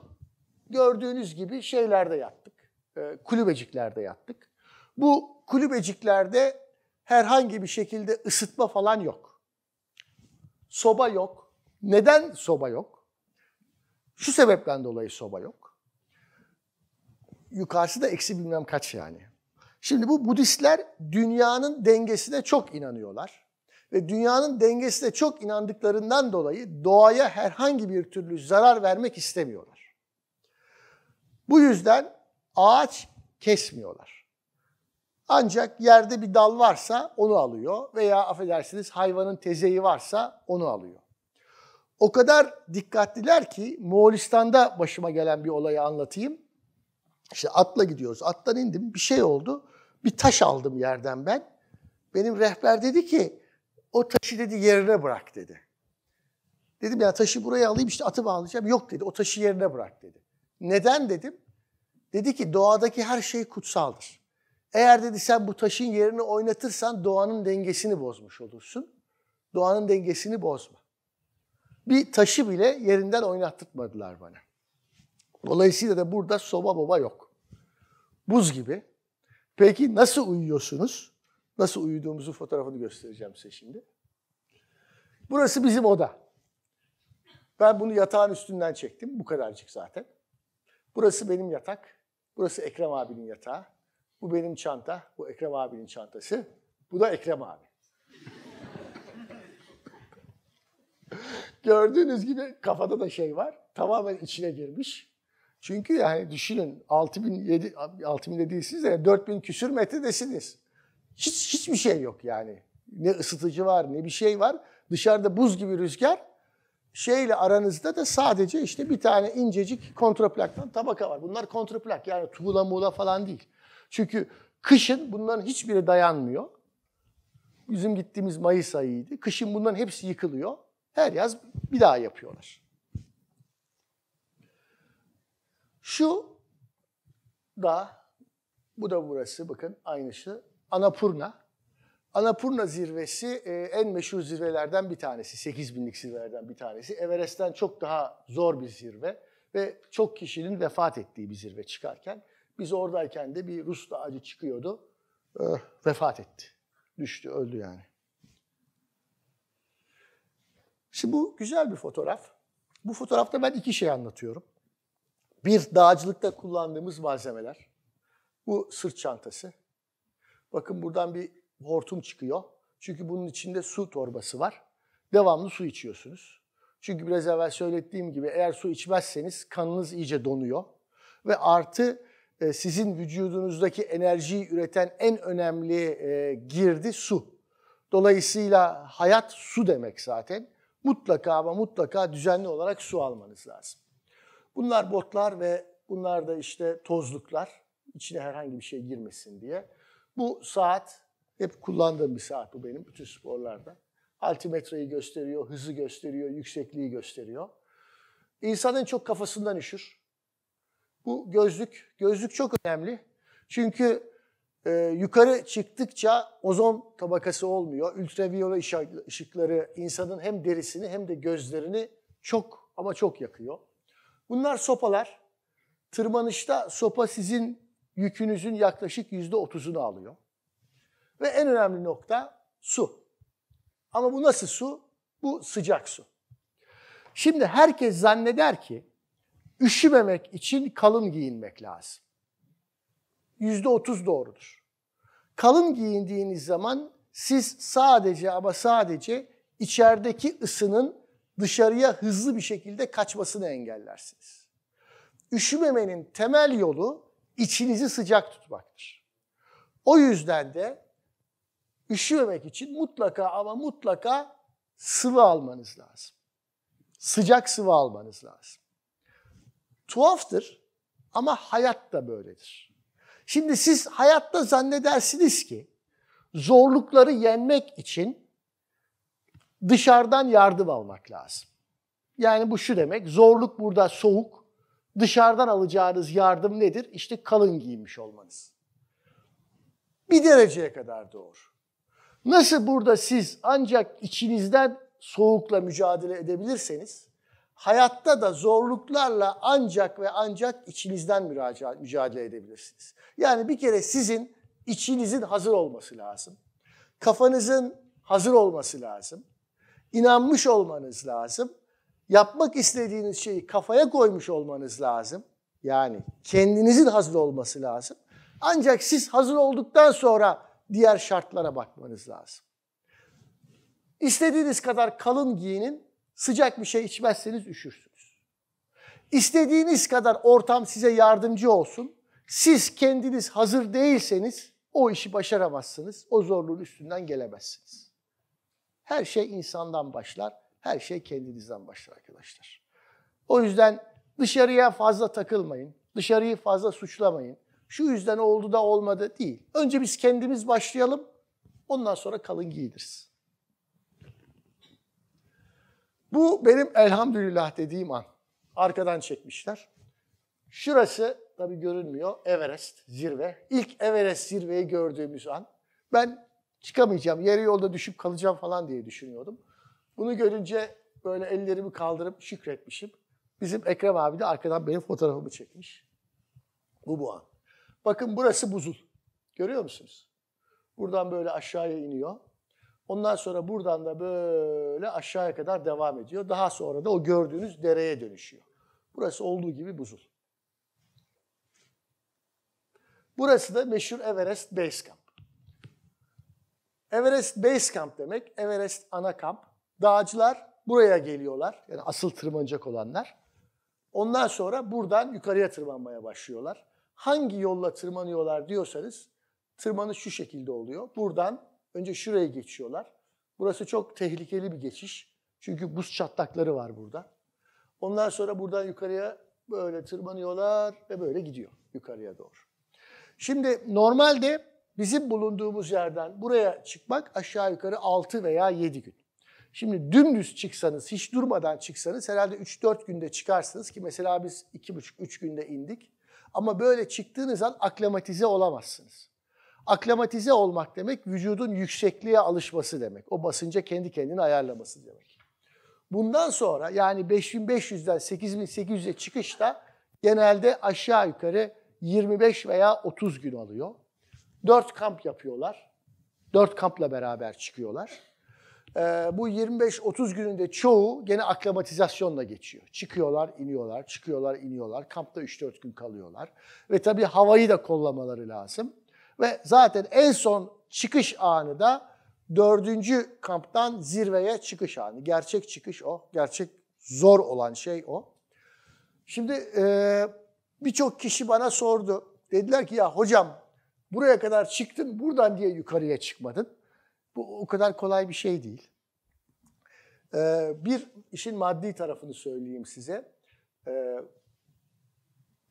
Speaker 1: gördüğünüz gibi şeylerde yattık. E, kulübeciklerde yattık. Bu kulübeciklerde herhangi bir şekilde ısıtma falan yok. Soba yok. Neden soba yok? Şu sebepten dolayı soba yok. Yukarısı da eksi bilmem kaç yani. Şimdi bu Budistler dünyanın dengesine çok inanıyorlar. Ve dünyanın dengesine çok inandıklarından dolayı doğaya herhangi bir türlü zarar vermek istemiyorlar. Bu yüzden ağaç kesmiyorlar. Ancak yerde bir dal varsa onu alıyor veya affedersiniz hayvanın tezeyi varsa onu alıyor. O kadar dikkatliler ki Moğolistan'da başıma gelen bir olayı anlatayım. İşte atla gidiyoruz. Attan indim. Bir şey oldu. Bir taş aldım yerden ben. Benim rehber dedi ki o taşı dedi yerine bırak dedi. Dedim ya taşı buraya alayım işte atı bağlayacağım. Yok dedi o taşı yerine bırak dedi. Neden dedim. Dedi ki doğadaki her şey kutsaldır. Eğer dedi sen bu taşın yerini oynatırsan doğanın dengesini bozmuş olursun. Doğanın dengesini bozma bir taşı bile yerinden oynattırmadılar bana. Dolayısıyla da burada soba baba yok. Buz gibi. Peki nasıl uyuyorsunuz? Nasıl uyuduğumuzu fotoğrafını göstereceğim size şimdi. Burası bizim oda. Ben bunu yatağın üstünden çektim. Bu kadarcık zaten. Burası benim yatak. Burası Ekrem abinin yatağı. Bu benim çanta. Bu Ekrem abinin çantası. Bu da Ekrem abi. Gördüğünüz gibi kafada da şey var. Tamamen içine girmiş. Çünkü yani düşünün 6007 6000 de değilsiniz de 4000 küsür metredesiniz. Hiç hiçbir şey yok yani. Ne ısıtıcı var, ne bir şey var. Dışarıda buz gibi rüzgar. Şeyle aranızda da sadece işte bir tane incecik kontraplaktan tabaka var. Bunlar kontraplak yani tuğla muğla falan değil. Çünkü kışın bunların hiçbiri dayanmıyor. Bizim gittiğimiz Mayıs ayıydı. Kışın bunların hepsi yıkılıyor. Her yaz bir daha yapıyorlar. Şu da bu da burası bakın aynısı Anapurna. Anapurna zirvesi e, en meşhur zirvelerden bir tanesi. 8 binlik zirvelerden bir tanesi. Everest'ten çok daha zor bir zirve ve çok kişinin vefat ettiği bir zirve çıkarken. Biz oradayken de bir Rus dağcı çıkıyordu. E, vefat etti. Düştü, öldü yani. Şimdi bu güzel bir fotoğraf. Bu fotoğrafta ben iki şey anlatıyorum. Bir, dağcılıkta kullandığımız malzemeler. Bu sırt çantası. Bakın buradan bir hortum çıkıyor. Çünkü bunun içinde su torbası var. Devamlı su içiyorsunuz. Çünkü biraz evvel söylediğim gibi eğer su içmezseniz kanınız iyice donuyor. Ve artı e, sizin vücudunuzdaki enerjiyi üreten en önemli e, girdi su. Dolayısıyla hayat su demek zaten mutlaka ama mutlaka düzenli olarak su almanız lazım. Bunlar botlar ve bunlar da işte tozluklar. İçine herhangi bir şey girmesin diye. Bu saat hep kullandığım bir saat bu benim bütün sporlarda. Altimetreyi gösteriyor, hızı gösteriyor, yüksekliği gösteriyor. İnsanın çok kafasından üşür. Bu gözlük, gözlük çok önemli. Çünkü e, yukarı çıktıkça ozon tabakası olmuyor. ultraviyole ışıkları insanın hem derisini hem de gözlerini çok ama çok yakıyor. Bunlar sopalar. Tırmanışta sopa sizin yükünüzün yaklaşık yüzde otuzunu alıyor. Ve en önemli nokta su. Ama bu nasıl su? Bu sıcak su. Şimdi herkes zanneder ki üşümemek için kalın giyinmek lazım yüzde otuz doğrudur. Kalın giyindiğiniz zaman siz sadece ama sadece içerideki ısının dışarıya hızlı bir şekilde kaçmasını engellersiniz. Üşümemenin temel yolu içinizi sıcak tutmaktır. O yüzden de üşümemek için mutlaka ama mutlaka sıvı almanız lazım. Sıcak sıvı almanız lazım. Tuhaftır ama hayat da böyledir. Şimdi siz hayatta zannedersiniz ki zorlukları yenmek için dışarıdan yardım almak lazım. Yani bu şu demek, zorluk burada soğuk, dışarıdan alacağınız yardım nedir? İşte kalın giymiş olmanız. Bir dereceye kadar doğru. Nasıl burada siz ancak içinizden soğukla mücadele edebilirseniz, hayatta da zorluklarla ancak ve ancak içinizden mücadele edebilirsiniz. Yani bir kere sizin içinizin hazır olması lazım. Kafanızın hazır olması lazım. İnanmış olmanız lazım. Yapmak istediğiniz şeyi kafaya koymuş olmanız lazım. Yani kendinizin hazır olması lazım. Ancak siz hazır olduktan sonra diğer şartlara bakmanız lazım. İstediğiniz kadar kalın giyinin Sıcak bir şey içmezseniz üşürsünüz. İstediğiniz kadar ortam size yardımcı olsun. Siz kendiniz hazır değilseniz o işi başaramazsınız. O zorluğun üstünden gelemezsiniz. Her şey insandan başlar. Her şey kendinizden başlar arkadaşlar. O yüzden dışarıya fazla takılmayın. Dışarıyı fazla suçlamayın. Şu yüzden oldu da olmadı değil. Önce biz kendimiz başlayalım. Ondan sonra kalın giydiririz. Bu benim elhamdülillah dediğim an. Arkadan çekmişler. Şurası tabii görünmüyor. Everest zirve. İlk Everest zirveyi gördüğümüz an. Ben çıkamayacağım, yarı yolda düşüp kalacağım falan diye düşünüyordum. Bunu görünce böyle ellerimi kaldırıp şükretmişim. Bizim Ekrem abi de arkadan benim fotoğrafımı çekmiş. Bu bu an. Bakın burası buzul. Görüyor musunuz? Buradan böyle aşağıya iniyor. Ondan sonra buradan da böyle aşağıya kadar devam ediyor. Daha sonra da o gördüğünüz dereye dönüşüyor. Burası olduğu gibi buzul. Burası da meşhur Everest Base Camp. Everest Base Camp demek Everest ana kamp. Dağcılar buraya geliyorlar. Yani asıl tırmanacak olanlar. Ondan sonra buradan yukarıya tırmanmaya başlıyorlar. Hangi yolla tırmanıyorlar diyorsanız tırmanış şu şekilde oluyor. Buradan Önce şuraya geçiyorlar. Burası çok tehlikeli bir geçiş. Çünkü buz çatlakları var burada. Ondan sonra buradan yukarıya böyle tırmanıyorlar ve böyle gidiyor yukarıya doğru. Şimdi normalde bizim bulunduğumuz yerden buraya çıkmak aşağı yukarı 6 veya 7 gün. Şimdi dümdüz çıksanız, hiç durmadan çıksanız herhalde 3-4 günde çıkarsınız ki mesela biz 2,5-3 günde indik. Ama böyle çıktığınız an aklamatize olamazsınız. Aklamatize olmak demek vücudun yüksekliğe alışması demek. O basınca kendi kendini ayarlaması demek. Bundan sonra yani 5500'den 8800'e çıkışta genelde aşağı yukarı 25 veya 30 gün alıyor. 4 kamp yapıyorlar. 4 kampla beraber çıkıyorlar. Ee, bu 25-30 gününde çoğu gene aklamatizasyonla geçiyor. Çıkıyorlar, iniyorlar, çıkıyorlar, iniyorlar. Kampta 3-4 gün kalıyorlar. Ve tabii havayı da kollamaları lazım. Ve zaten en son çıkış anı da dördüncü kamptan zirveye çıkış anı. Gerçek çıkış o. Gerçek zor olan şey o. Şimdi e, birçok kişi bana sordu. Dediler ki ya hocam buraya kadar çıktın buradan diye yukarıya çıkmadın. Bu o kadar kolay bir şey değil. E, bir işin maddi tarafını söyleyeyim size. E,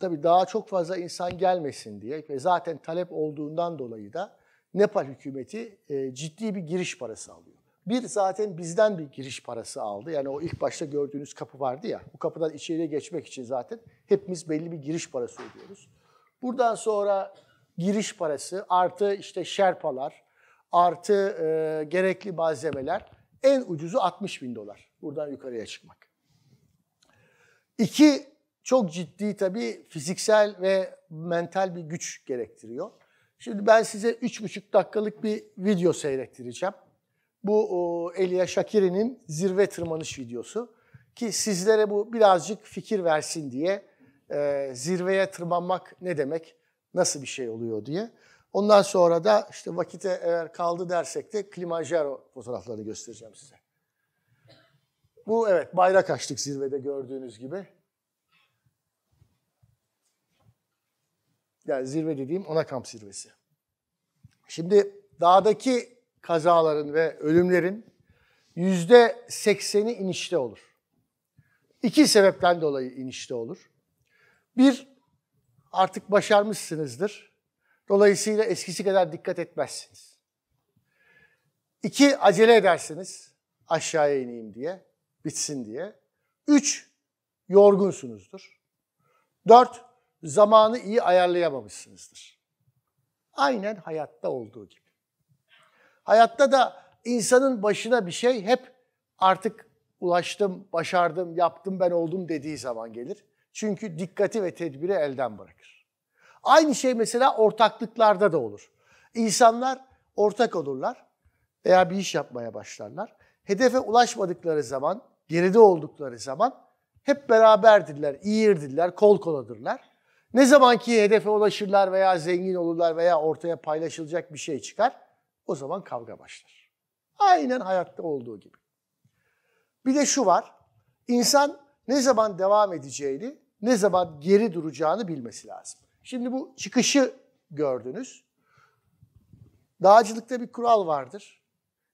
Speaker 1: Tabii daha çok fazla insan gelmesin diye ve zaten talep olduğundan dolayı da Nepal hükümeti e, ciddi bir giriş parası alıyor. Bir zaten bizden bir giriş parası aldı. Yani o ilk başta gördüğünüz kapı vardı ya. Bu kapıdan içeriye geçmek için zaten hepimiz belli bir giriş parası ödüyoruz. Buradan sonra giriş parası artı işte şerpalar, artı e, gerekli malzemeler en ucuzu 60 bin dolar. Buradan yukarıya çıkmak. İki çok ciddi tabii fiziksel ve mental bir güç gerektiriyor. Şimdi ben size 3,5 dakikalık bir video seyrettireceğim. Bu Elia Şakiri'nin zirve tırmanış videosu. Ki sizlere bu birazcık fikir versin diye e, zirveye tırmanmak ne demek, nasıl bir şey oluyor diye. Ondan sonra da işte vakite eğer kaldı dersek de Klimajero fotoğraflarını göstereceğim size. Bu evet bayrak açtık zirvede gördüğünüz gibi. Yani zirve dediğim ana kamp zirvesi. Şimdi dağdaki kazaların ve ölümlerin yüzde sekseni inişte olur. İki sebepten dolayı inişte olur. Bir, artık başarmışsınızdır. Dolayısıyla eskisi kadar dikkat etmezsiniz. İki, acele edersiniz aşağıya ineyim diye, bitsin diye. Üç, yorgunsunuzdur. Dört, zamanı iyi ayarlayamamışsınızdır. Aynen hayatta olduğu gibi. Hayatta da insanın başına bir şey hep artık ulaştım, başardım, yaptım, ben oldum dediği zaman gelir. Çünkü dikkati ve tedbiri elden bırakır. Aynı şey mesela ortaklıklarda da olur. İnsanlar ortak olurlar veya bir iş yapmaya başlarlar. Hedefe ulaşmadıkları zaman, geride oldukları zaman hep beraberdirler, iyirdirler, kol koladırlar. Ne zaman ki hedefe ulaşırlar veya zengin olurlar veya ortaya paylaşılacak bir şey çıkar, o zaman kavga başlar. Aynen hayatta olduğu gibi. Bir de şu var, insan ne zaman devam edeceğini, ne zaman geri duracağını bilmesi lazım. Şimdi bu çıkışı gördünüz. Dağcılıkta bir kural vardır.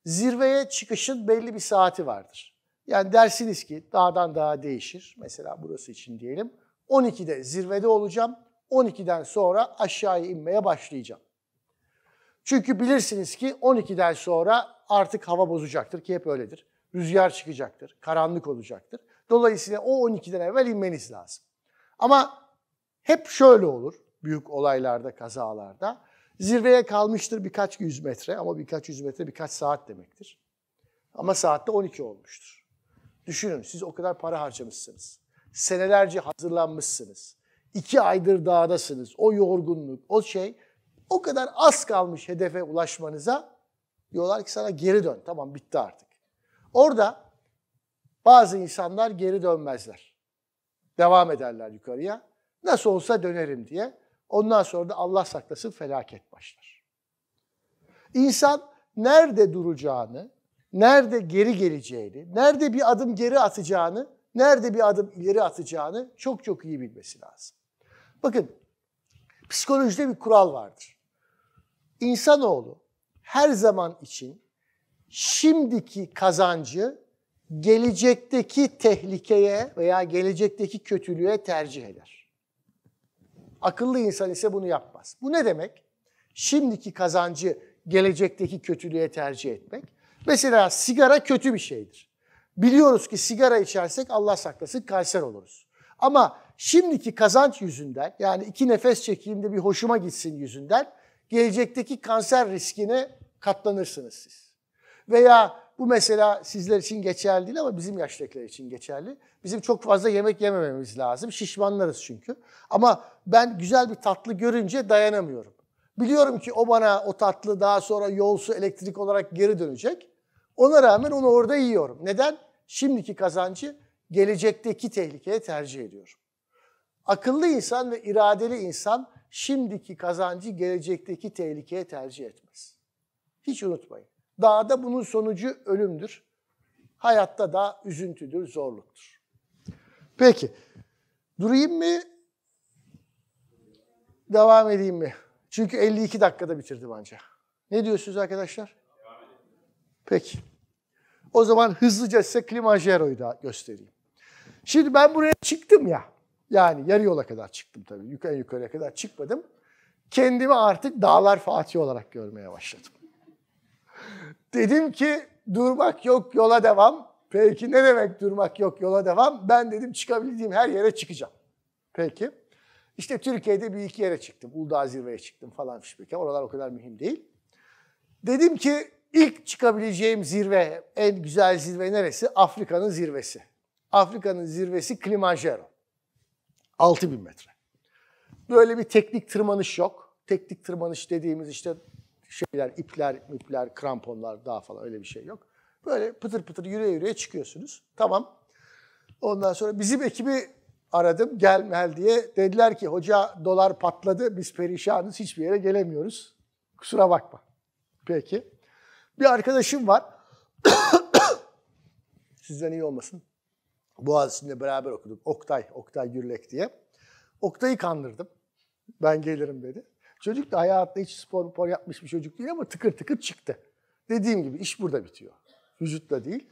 Speaker 1: Zirveye çıkışın belli bir saati vardır. Yani dersiniz ki dağdan dağa değişir. Mesela burası için diyelim. 12'de zirvede olacağım. 12'den sonra aşağıya inmeye başlayacağım. Çünkü bilirsiniz ki 12'den sonra artık hava bozacaktır ki hep öyledir. Rüzgar çıkacaktır, karanlık olacaktır. Dolayısıyla o 12'den evvel inmeniz lazım. Ama hep şöyle olur büyük olaylarda, kazalarda. Zirveye kalmıştır birkaç yüz metre ama birkaç yüz metre birkaç saat demektir. Ama saatte 12 olmuştur. Düşünün siz o kadar para harcamışsınız senelerce hazırlanmışsınız. İki aydır dağdasınız. O yorgunluk, o şey o kadar az kalmış hedefe ulaşmanıza diyorlar ki sana geri dön. Tamam bitti artık. Orada bazı insanlar geri dönmezler. Devam ederler yukarıya. Nasıl olsa dönerim diye. Ondan sonra da Allah saklasın felaket başlar. İnsan nerede duracağını, nerede geri geleceğini, nerede bir adım geri atacağını nerede bir adım ileri atacağını çok çok iyi bilmesi lazım. Bakın psikolojide bir kural vardır. İnsanoğlu her zaman için şimdiki kazancı gelecekteki tehlikeye veya gelecekteki kötülüğe tercih eder. Akıllı insan ise bunu yapmaz. Bu ne demek? Şimdiki kazancı gelecekteki kötülüğe tercih etmek. Mesela sigara kötü bir şeydir. Biliyoruz ki sigara içersek Allah saklasın kanser oluruz. Ama şimdiki kazanç yüzünden yani iki nefes çekeyim de bir hoşuma gitsin yüzünden gelecekteki kanser riskine katlanırsınız siz. Veya bu mesela sizler için geçerli değil ama bizim yaştakiler için geçerli. Bizim çok fazla yemek yemememiz lazım. Şişmanlarız çünkü. Ama ben güzel bir tatlı görünce dayanamıyorum. Biliyorum ki o bana o tatlı daha sonra yolsu elektrik olarak geri dönecek. Ona rağmen onu orada yiyorum. Neden? şimdiki kazancı gelecekteki tehlikeye tercih ediyor. Akıllı insan ve iradeli insan şimdiki kazancı gelecekteki tehlikeye tercih etmez. Hiç unutmayın. Dağda bunun sonucu ölümdür. Hayatta da üzüntüdür, zorluktur. Peki. Durayım mı? Devam edeyim mi? Çünkü 52 dakikada bitirdim ancak. Ne diyorsunuz arkadaşlar? Peki. O zaman hızlıca size Klimagero'yu da göstereyim. Şimdi ben buraya çıktım ya. Yani yarı yola kadar çıktım tabii. Yukarı yukarıya kadar çıkmadım. Kendimi artık Dağlar Fatih olarak görmeye başladım. dedim ki durmak yok yola devam. Peki ne demek durmak yok yola devam? Ben dedim çıkabildiğim her yere çıkacağım. Peki. İşte Türkiye'de bir iki yere çıktım. Uludağ zirveye çıktım falan fişbeke. Oralar o kadar mühim değil. Dedim ki İlk çıkabileceğim zirve, en güzel zirve neresi? Afrika'nın zirvesi. Afrika'nın zirvesi Kilimanjaro. 6000 metre. Böyle bir teknik tırmanış yok. Teknik tırmanış dediğimiz işte şeyler, ipler, ipler, kramponlar daha falan öyle bir şey yok. Böyle pıtır pıtır yürüye yürüye çıkıyorsunuz. Tamam. Ondan sonra bizim ekibi aradım gel diye. Dediler ki hoca dolar patladı biz perişanız hiçbir yere gelemiyoruz. Kusura bakma. Peki. Bir arkadaşım var. Sizden iyi olmasın. Boğaziçi'nde beraber okuduk. Oktay, Oktay Gürlek diye. Oktay'ı kandırdım. Ben gelirim dedi. Çocuk da hayatta hiç spor spor yapmış bir çocuk değil ama tıkır tıkır çıktı. Dediğim gibi iş burada bitiyor. Vücutla değil.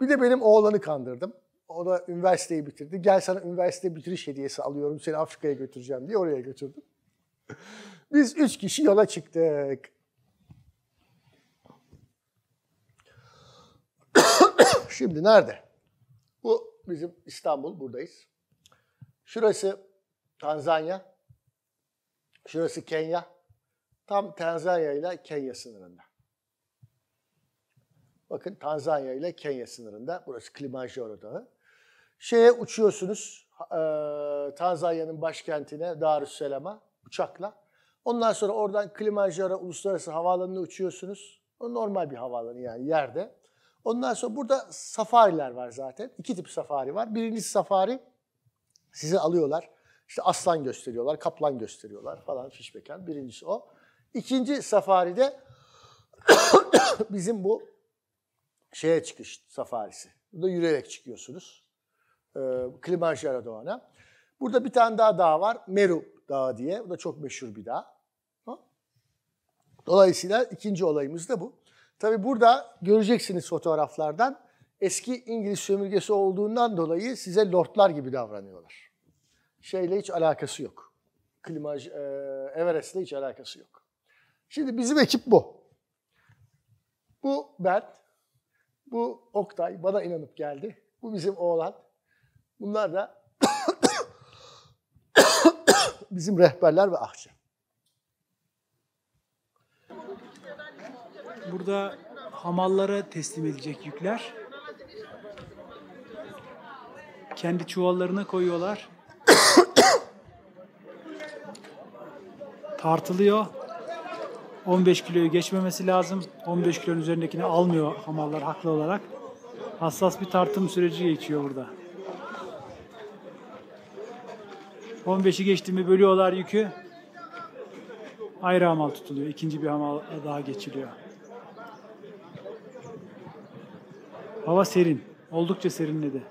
Speaker 1: Bir de benim oğlanı kandırdım. O da üniversiteyi bitirdi. Gel sana üniversite bitiriş hediyesi alıyorum. Seni Afrika'ya götüreceğim diye oraya götürdüm. Biz üç kişi yola çıktık. Şimdi nerede? Bu bizim İstanbul, buradayız. Şurası Tanzanya, şurası Kenya. Tam Tanzanya ile Kenya sınırında. Bakın Tanzanya ile Kenya sınırında. Burası Kilimanjaro Dağı. Şeye uçuyorsunuz, e, Tanzanya'nın başkentine, Darüsselam'a uçakla. Ondan sonra oradan Kilimanjaro Uluslararası Havaalanı'na uçuyorsunuz. O normal bir havaalanı yani yerde. Ondan sonra burada safariler var zaten. İki tip safari var. Birincisi safari sizi alıyorlar. İşte aslan gösteriyorlar, kaplan gösteriyorlar falan fişbeken. Birincisi o. İkinci de bizim bu şeye çıkış safarisi. Burada yürüyerek çıkıyorsunuz. Ee, Kilimanjaro doğana Burada bir tane daha dağ var. Meru Dağı diye. Bu da çok meşhur bir dağ. Dolayısıyla ikinci olayımız da bu. Tabi burada göreceksiniz fotoğraflardan eski İngiliz sömürgesi olduğundan dolayı size lordlar gibi davranıyorlar. Şeyle hiç alakası yok. Klimaj, e, Everest'le hiç alakası yok. Şimdi bizim ekip bu. Bu ben, bu Oktay bana inanıp geldi. Bu bizim oğlan. Bunlar da bizim rehberler ve ahçı.
Speaker 2: burada hamallara teslim edilecek yükler. Kendi çuvallarına koyuyorlar. Tartılıyor. 15 kiloyu geçmemesi lazım. 15 kilonun üzerindekini almıyor hamallar haklı olarak. Hassas bir tartım süreci geçiyor burada. 15'i geçti mi bölüyorlar yükü. Ayrı hamal tutuluyor. İkinci bir hamal daha geçiliyor. Hava serin. Oldukça serinledi.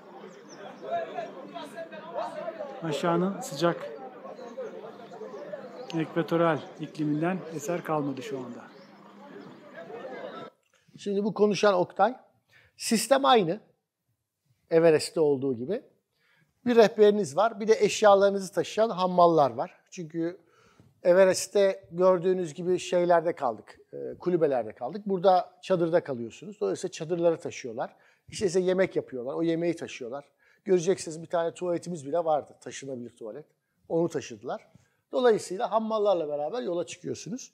Speaker 2: Aşağının
Speaker 1: sıcak ekvatoral ikliminden eser kalmadı şu anda. Şimdi bu konuşan Oktay. Sistem aynı. Everest'te olduğu gibi. Bir rehberiniz var. Bir de eşyalarınızı taşıyan hammallar var. Çünkü Everest'te gördüğünüz gibi şeylerde kaldık, e, kulübelerde kaldık. Burada çadırda kalıyorsunuz. Dolayısıyla çadırları taşıyorlar. İşte size yemek yapıyorlar, o yemeği taşıyorlar. Göreceksiniz bir tane tuvaletimiz bile vardı, taşınabilir tuvalet. Onu taşıdılar. Dolayısıyla hammallarla beraber yola çıkıyorsunuz.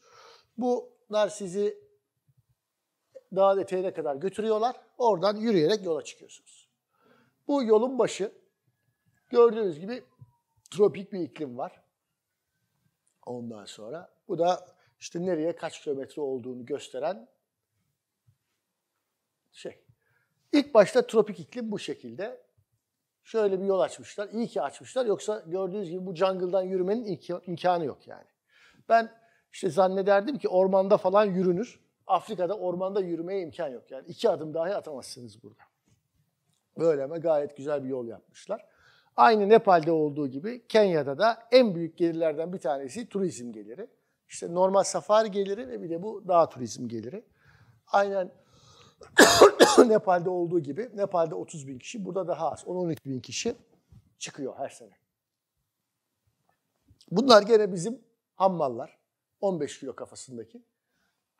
Speaker 1: Bunlar sizi dağ eteğine kadar götürüyorlar. Oradan yürüyerek yola çıkıyorsunuz. Bu yolun başı gördüğünüz gibi tropik bir iklim var ondan sonra. Bu da işte nereye kaç kilometre olduğunu gösteren şey. İlk başta tropik iklim bu şekilde. Şöyle bir yol açmışlar. İyi ki açmışlar. Yoksa gördüğünüz gibi bu jungle'dan yürümenin imk- imkanı yok yani. Ben işte zannederdim ki ormanda falan yürünür. Afrika'da ormanda yürümeye imkan yok. Yani iki adım dahi atamazsınız burada. Böyle ama gayet güzel bir yol yapmışlar. Aynı Nepal'de olduğu gibi Kenya'da da en büyük gelirlerden bir tanesi turizm geliri. İşte normal safari geliri ve bir de bu dağ turizm geliri. Aynen Nepal'de olduğu gibi Nepal'de 30 bin kişi, burada daha az 10-12 bin kişi çıkıyor her sene. Bunlar gene bizim hammallar. 15 kilo kafasındaki.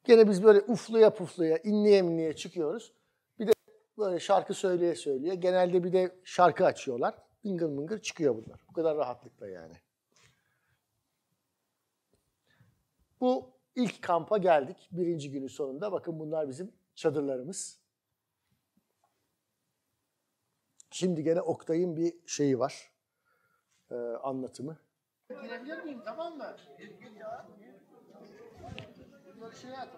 Speaker 1: Gene biz böyle ufluya pufluya, inliye inliye çıkıyoruz. Bir de böyle şarkı söyleye söyleye. Genelde bir de şarkı açıyorlar tıngır mıngır çıkıyor bunlar. Bu kadar rahatlıkla yani. Bu ilk kampa geldik. Birinci günün sonunda. Bakın bunlar bizim çadırlarımız. Şimdi gene Oktay'ın bir şeyi var. Ee, anlatımı. Girebilir miyim? Tamam mı?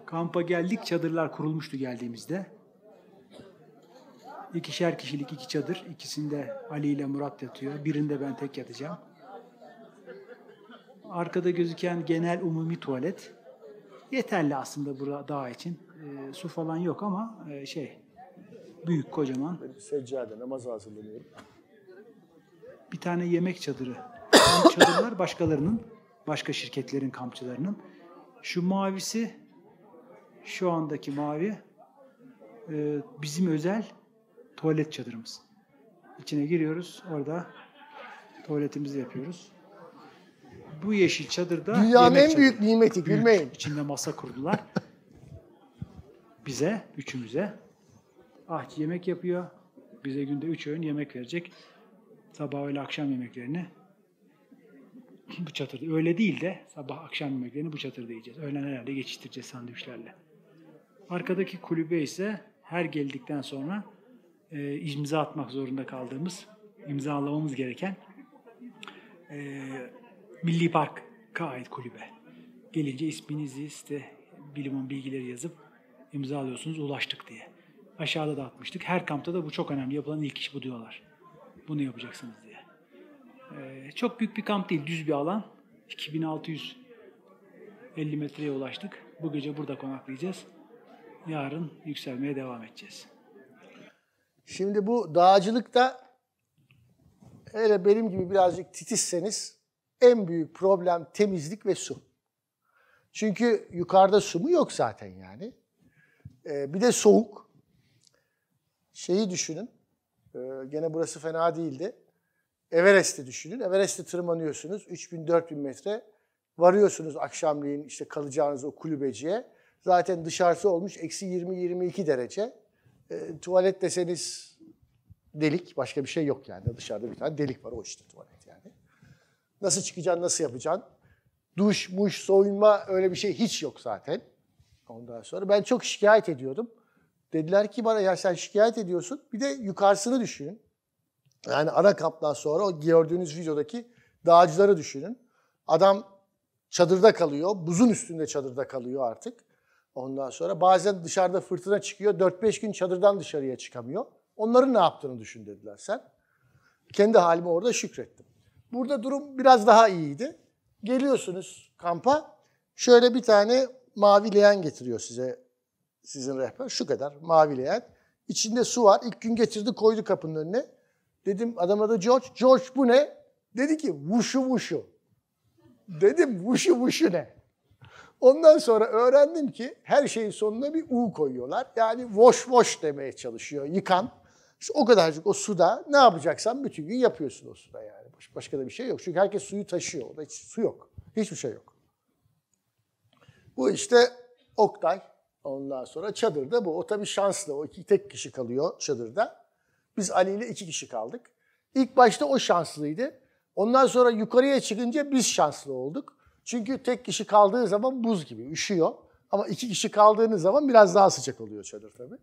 Speaker 2: Kampa geldik. Çadırlar kurulmuştu geldiğimizde. İkişer kişilik iki çadır. İkisinde Ali ile Murat yatıyor. Birinde ben tek yatacağım. Arkada gözüken genel umumi tuvalet. Yeterli aslında burada dağ için. E, su falan yok ama e, şey büyük kocaman.
Speaker 1: Seccade namaz hazırlanıyorum.
Speaker 2: Bir tane yemek çadırı. Yani çadırlar başkalarının, başka şirketlerin kampçılarının. Şu mavisi şu andaki mavi e, bizim özel tuvalet çadırımız. İçine giriyoruz. Orada tuvaletimizi yapıyoruz. Bu yeşil çadırda dünyanın en büyük çadırı. nimeti büyük. İçinde masa kurdular. bize, üçümüze. Ah yemek yapıyor. Bize günde üç öğün yemek verecek. Sabah öyle akşam yemeklerini bu çadırda. Öyle değil de sabah akşam yemeklerini bu çadırda yiyeceğiz. Öğlen herhalde geçiştireceğiz sandviçlerle. Arkadaki kulübe ise her geldikten sonra e, imza atmak zorunda kaldığımız, imzalamamız gereken e, Milli Park'a ait kulübe. Gelince isminizi işte bilimin bilgileri yazıp imzalıyorsunuz ulaştık diye. Aşağıda da atmıştık. Her kampta da bu çok önemli. Yapılan ilk iş bu diyorlar. Bunu yapacaksınız diye. Ee, çok büyük bir kamp değil. Düz bir alan. 2600 2650 metreye ulaştık. Bu gece
Speaker 1: burada konaklayacağız. Yarın yükselmeye devam edeceğiz. Şimdi bu dağcılıkta hele benim gibi birazcık titizseniz en büyük problem temizlik ve su. Çünkü yukarıda su mu yok zaten yani. Ee, bir de soğuk. Şeyi düşünün. Ee, gene burası fena değildi. Everest'i düşünün. Everest'e tırmanıyorsunuz. 3000-4000 metre. Varıyorsunuz akşamleyin işte kalacağınız o kulübeciye. Zaten dışarısı olmuş eksi 20-22 derece. E, tuvalet deseniz delik, başka bir şey yok yani. Dışarıda bir tane delik var, o işte tuvalet yani. Nasıl çıkacaksın, nasıl yapacaksın? Duş, muş, soyunma öyle bir şey hiç yok zaten. Ondan sonra ben çok şikayet ediyordum. Dediler ki bana ya sen şikayet ediyorsun. Bir de yukarısını düşünün. Yani ara kaptan sonra o gördüğünüz videodaki dağcıları düşünün. Adam çadırda kalıyor. Buzun üstünde çadırda kalıyor artık. Ondan sonra bazen dışarıda fırtına çıkıyor. 4-5 gün çadırdan dışarıya çıkamıyor. Onların ne yaptığını düşün dediler sen. Kendi halime orada şükrettim. Burada durum biraz daha iyiydi. Geliyorsunuz kampa. Şöyle bir tane mavi leğen getiriyor size sizin rehber. Şu kadar mavi leğen. İçinde su var. İlk gün getirdi koydu kapının önüne. Dedim adama da George. George bu ne? Dedi ki vuşu vuşu. Dedim vuşu vuşu ne? Ondan sonra öğrendim ki her şeyin sonuna bir U koyuyorlar. Yani voş voş demeye çalışıyor yıkan. İşte o kadarcık o suda ne yapacaksan bütün gün yapıyorsun o suda yani. Başka da bir şey yok. Çünkü herkes suyu taşıyor. Orada hiç su yok. Hiçbir şey yok. Bu işte Oktay. Ondan sonra çadırda bu. O tabii şanslı. O iki tek kişi kalıyor çadırda. Biz Ali ile iki kişi kaldık. İlk başta o şanslıydı. Ondan sonra yukarıya çıkınca biz şanslı olduk. Çünkü tek kişi kaldığı zaman buz gibi üşüyor. Ama iki kişi kaldığınız zaman biraz daha sıcak oluyor çadır tabii.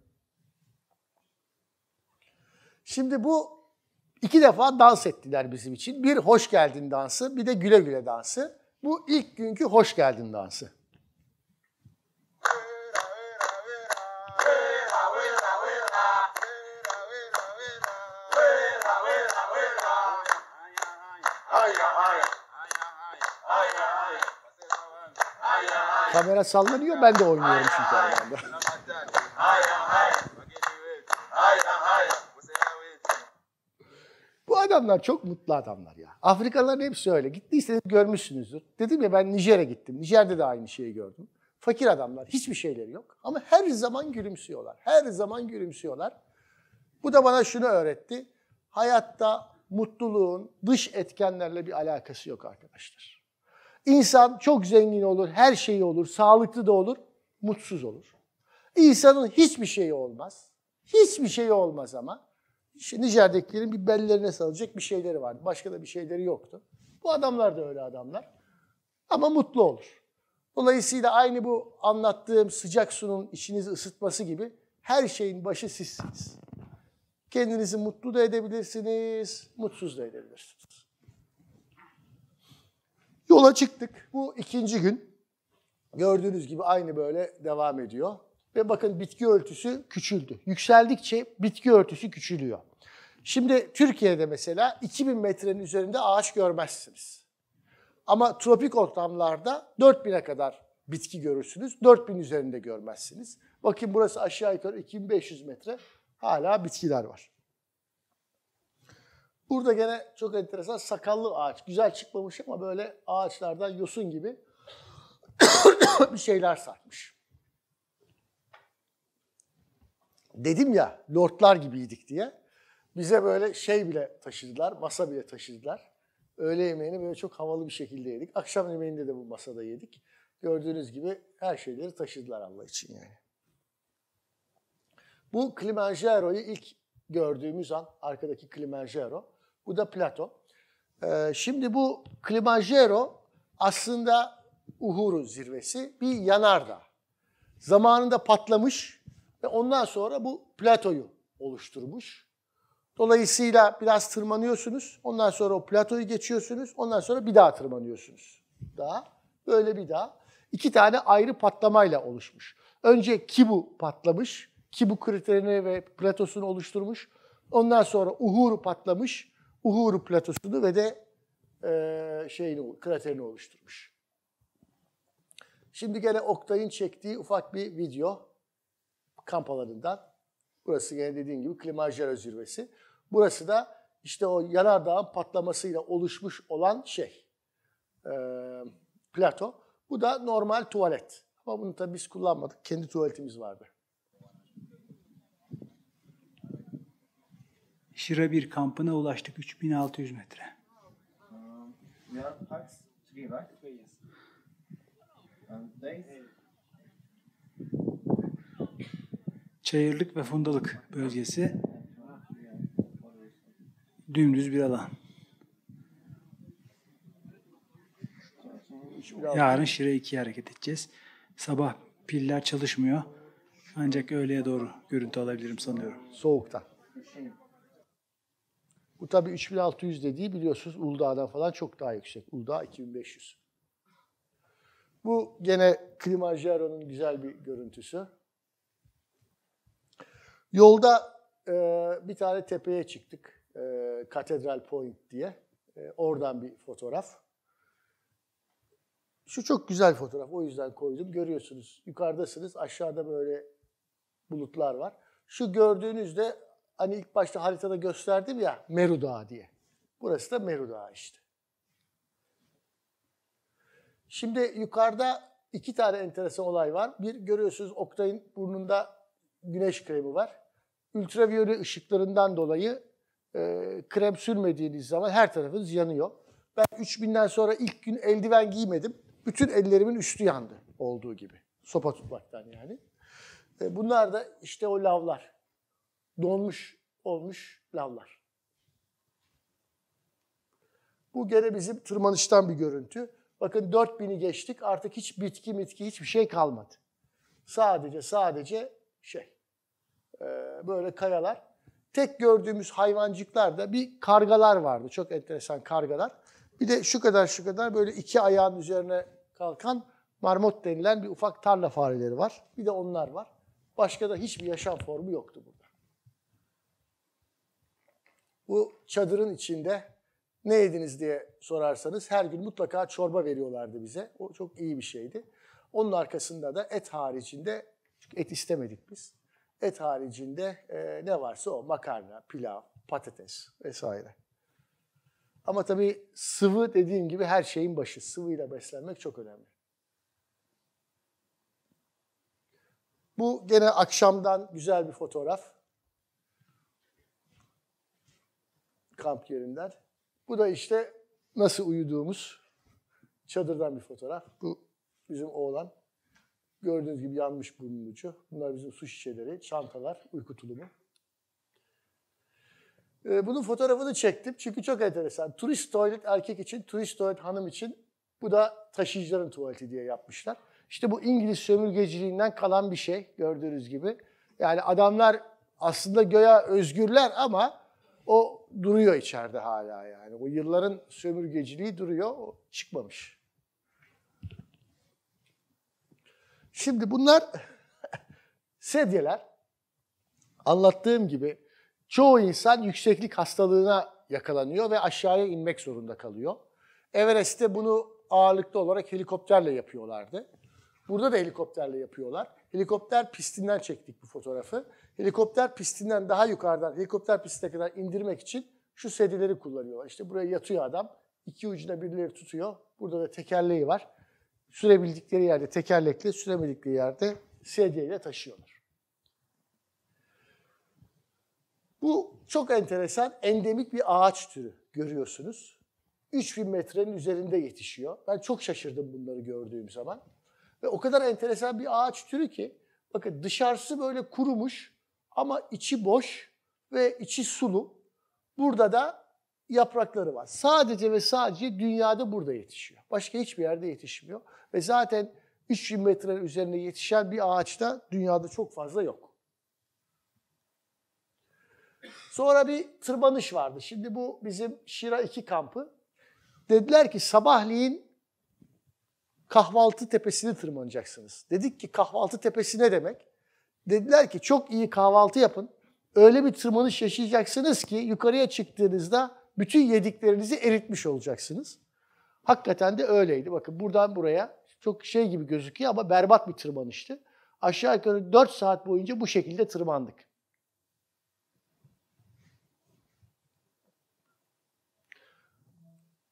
Speaker 1: Şimdi bu iki defa dans ettiler bizim için. Bir hoş geldin dansı, bir de güle güle dansı. Bu ilk günkü hoş geldin dansı.
Speaker 2: Ay ay.
Speaker 1: Kamera sallanıyor ben de oynuyorum çünkü aynı Bu adamlar çok mutlu adamlar ya. Afrikalıların hepsi öyle. Gittiyseniz görmüşsünüzdür. Dedim ya ben Nijer'e gittim. Nijer'de de aynı şeyi gördüm. Fakir adamlar, hiçbir şeyleri yok. Ama her zaman gülümsüyorlar. Her zaman gülümsüyorlar. Bu da bana şunu öğretti. Hayatta mutluluğun dış etkenlerle bir alakası yok arkadaşlar. İnsan çok zengin olur, her şeyi olur, sağlıklı da olur, mutsuz olur. İnsanın hiçbir şeyi olmaz. Hiçbir şeyi olmaz ama. İşte Nijer'dekilerin bir bellerine salacak bir şeyleri vardı. Başka da bir şeyleri yoktu. Bu adamlar da öyle adamlar. Ama mutlu olur. Dolayısıyla aynı bu anlattığım sıcak sunun içinizi ısıtması gibi her şeyin başı sizsiniz. Kendinizi mutlu da edebilirsiniz, mutsuz da edebilirsiniz. Yola çıktık. Bu ikinci gün. Gördüğünüz gibi aynı böyle devam ediyor. Ve bakın bitki örtüsü küçüldü. Yükseldikçe bitki örtüsü küçülüyor. Şimdi Türkiye'de mesela 2000 metrenin üzerinde ağaç görmezsiniz. Ama tropik ortamlarda 4000'e kadar bitki görürsünüz. 4000 üzerinde görmezsiniz. Bakın burası aşağı yukarı 2500 metre hala bitkiler var. Burada gene çok enteresan sakallı ağaç. Güzel çıkmamış ama böyle ağaçlardan yosun gibi bir şeyler sarkmış. Dedim ya lordlar gibiydik diye. Bize böyle şey bile taşıdılar, masa bile taşıdılar. Öğle yemeğini böyle çok havalı bir şekilde yedik. Akşam yemeğinde de bu masada yedik. Gördüğünüz gibi her şeyleri taşıdılar Allah için yani. Bu Climangero'yu ilk gördüğümüz an arkadaki Kilimanjaro bu da Plato. Ee, şimdi bu Klimajero aslında Uhuru zirvesi bir yanardağ. Zamanında patlamış ve ondan sonra bu platoyu oluşturmuş. Dolayısıyla biraz tırmanıyorsunuz. Ondan sonra o platoyu geçiyorsunuz. Ondan sonra bir daha tırmanıyorsunuz. Daha böyle bir daha. İki tane ayrı patlamayla oluşmuş. Önce Kibu patlamış. Kibu kriterini ve platosunu oluşturmuş. Ondan sonra Uhuru patlamış. Uhuru platosunu ve de e, şeyini, kraterini oluşturmuş. Şimdi gene Oktay'ın çektiği ufak bir video kamp alanından. Burası gene dediğim gibi Kilimanjaro zirvesi. Burası da işte o yanardağın patlamasıyla oluşmuş olan şey, e, plato. Bu da normal tuvalet. Ama bunu tabii biz kullanmadık. Kendi tuvaletimiz vardı.
Speaker 2: Şira bir kampına ulaştık 3600 metre. Çayırlık ve Fundalık bölgesi dümdüz bir alan. Yarın Şire 2'ye hareket edeceğiz. Sabah piller
Speaker 1: çalışmıyor. Ancak öğleye doğru görüntü alabilirim sanıyorum. Soğuktan. Bu tabii 3600 dediği biliyorsunuz Uludağ'dan falan çok daha yüksek. Uludağ 2500. Bu gene Kilimanjaro'nun güzel bir görüntüsü. Yolda e, bir tane tepeye çıktık. E, Katedral Point diye. E, oradan bir fotoğraf. Şu çok güzel fotoğraf. O yüzden koydum. Görüyorsunuz yukarıdasınız. Aşağıda böyle bulutlar var. Şu gördüğünüzde. Hani ilk başta haritada gösterdim ya Meru Dağı diye. Burası da Meru Dağı işte. Şimdi yukarıda iki tane enteresan olay var. Bir görüyorsunuz Oktay'ın burnunda güneş kremi var. Ultraviyole ışıklarından dolayı e, krem sürmediğiniz zaman her tarafınız yanıyor. Ben 3000'den sonra ilk gün eldiven giymedim. Bütün ellerimin üstü yandı olduğu gibi. Sopa tutmaktan yani. E, bunlar da işte o lavlar donmuş olmuş lavlar. Bu gene bizim tırmanıştan bir görüntü. Bakın 4000'i geçtik artık hiç bitki mitki hiçbir şey kalmadı. Sadece sadece şey e, böyle kayalar. Tek gördüğümüz hayvancıklar da bir kargalar vardı. Çok enteresan kargalar. Bir de şu kadar şu kadar böyle iki ayağın üzerine kalkan marmot denilen bir ufak tarla fareleri var. Bir de onlar var. Başka da hiçbir yaşam formu yoktu burada. Bu çadırın içinde ne yediniz diye sorarsanız her gün mutlaka çorba veriyorlardı bize. O çok iyi bir şeydi. Onun arkasında da et haricinde, çünkü et istemedik biz. Et haricinde e, ne varsa o makarna, pilav, patates vesaire. Ama tabii sıvı dediğim gibi her şeyin başı. Sıvıyla beslenmek çok önemli. Bu gene akşamdan güzel bir fotoğraf. kamp yerinden. Bu da işte nasıl uyuduğumuz çadırdan bir fotoğraf. Bu bizim oğlan. Gördüğünüz gibi yanmış burnun ucu. Bunlar bizim su şişeleri, çantalar, uyku tulumu. Ee, bunun fotoğrafını çektim çünkü çok enteresan. Turist tuvalet erkek için, turist tuvalet hanım için bu da taşıyıcıların tuvaleti diye yapmışlar. İşte bu İngiliz sömürgeciliğinden kalan bir şey gördüğünüz gibi. Yani adamlar aslında göya özgürler ama o duruyor içeride hala yani. O yılların sömürgeciliği duruyor, o çıkmamış. Şimdi bunlar sedyeler. Anlattığım gibi çoğu insan yükseklik hastalığına yakalanıyor ve aşağıya inmek zorunda kalıyor. Everest'te bunu ağırlıklı olarak helikopterle yapıyorlardı. Burada da helikopterle yapıyorlar. Helikopter pistinden çektik bu fotoğrafı helikopter pistinden daha yukarıdan helikopter pistine kadar indirmek için şu sedileri kullanıyorlar. İşte buraya yatıyor adam. İki ucuna birileri tutuyor. Burada da tekerleği var. Sürebildikleri yerde tekerlekle, süremedikleri yerde sedyeyle taşıyorlar. Bu çok enteresan, endemik bir ağaç türü görüyorsunuz. 3000 metrenin üzerinde yetişiyor. Ben çok şaşırdım bunları gördüğüm zaman. Ve o kadar enteresan bir ağaç türü ki, bakın dışarısı böyle kurumuş, ama içi boş ve içi sulu. Burada da yaprakları var. Sadece ve sadece dünyada burada yetişiyor. Başka hiçbir yerde yetişmiyor. Ve zaten 3000 metre üzerine yetişen bir ağaçta dünyada çok fazla yok. Sonra bir tırmanış vardı. Şimdi bu bizim Şira 2 kampı. Dediler ki sabahleyin kahvaltı tepesini tırmanacaksınız. Dedik ki kahvaltı tepesi ne demek? Dediler ki çok iyi kahvaltı yapın. Öyle bir tırmanış yaşayacaksınız ki yukarıya çıktığınızda bütün yediklerinizi eritmiş olacaksınız. Hakikaten de öyleydi. Bakın buradan buraya çok şey gibi gözüküyor ama berbat bir tırmanıştı. Aşağı yukarı 4 saat boyunca bu şekilde tırmandık.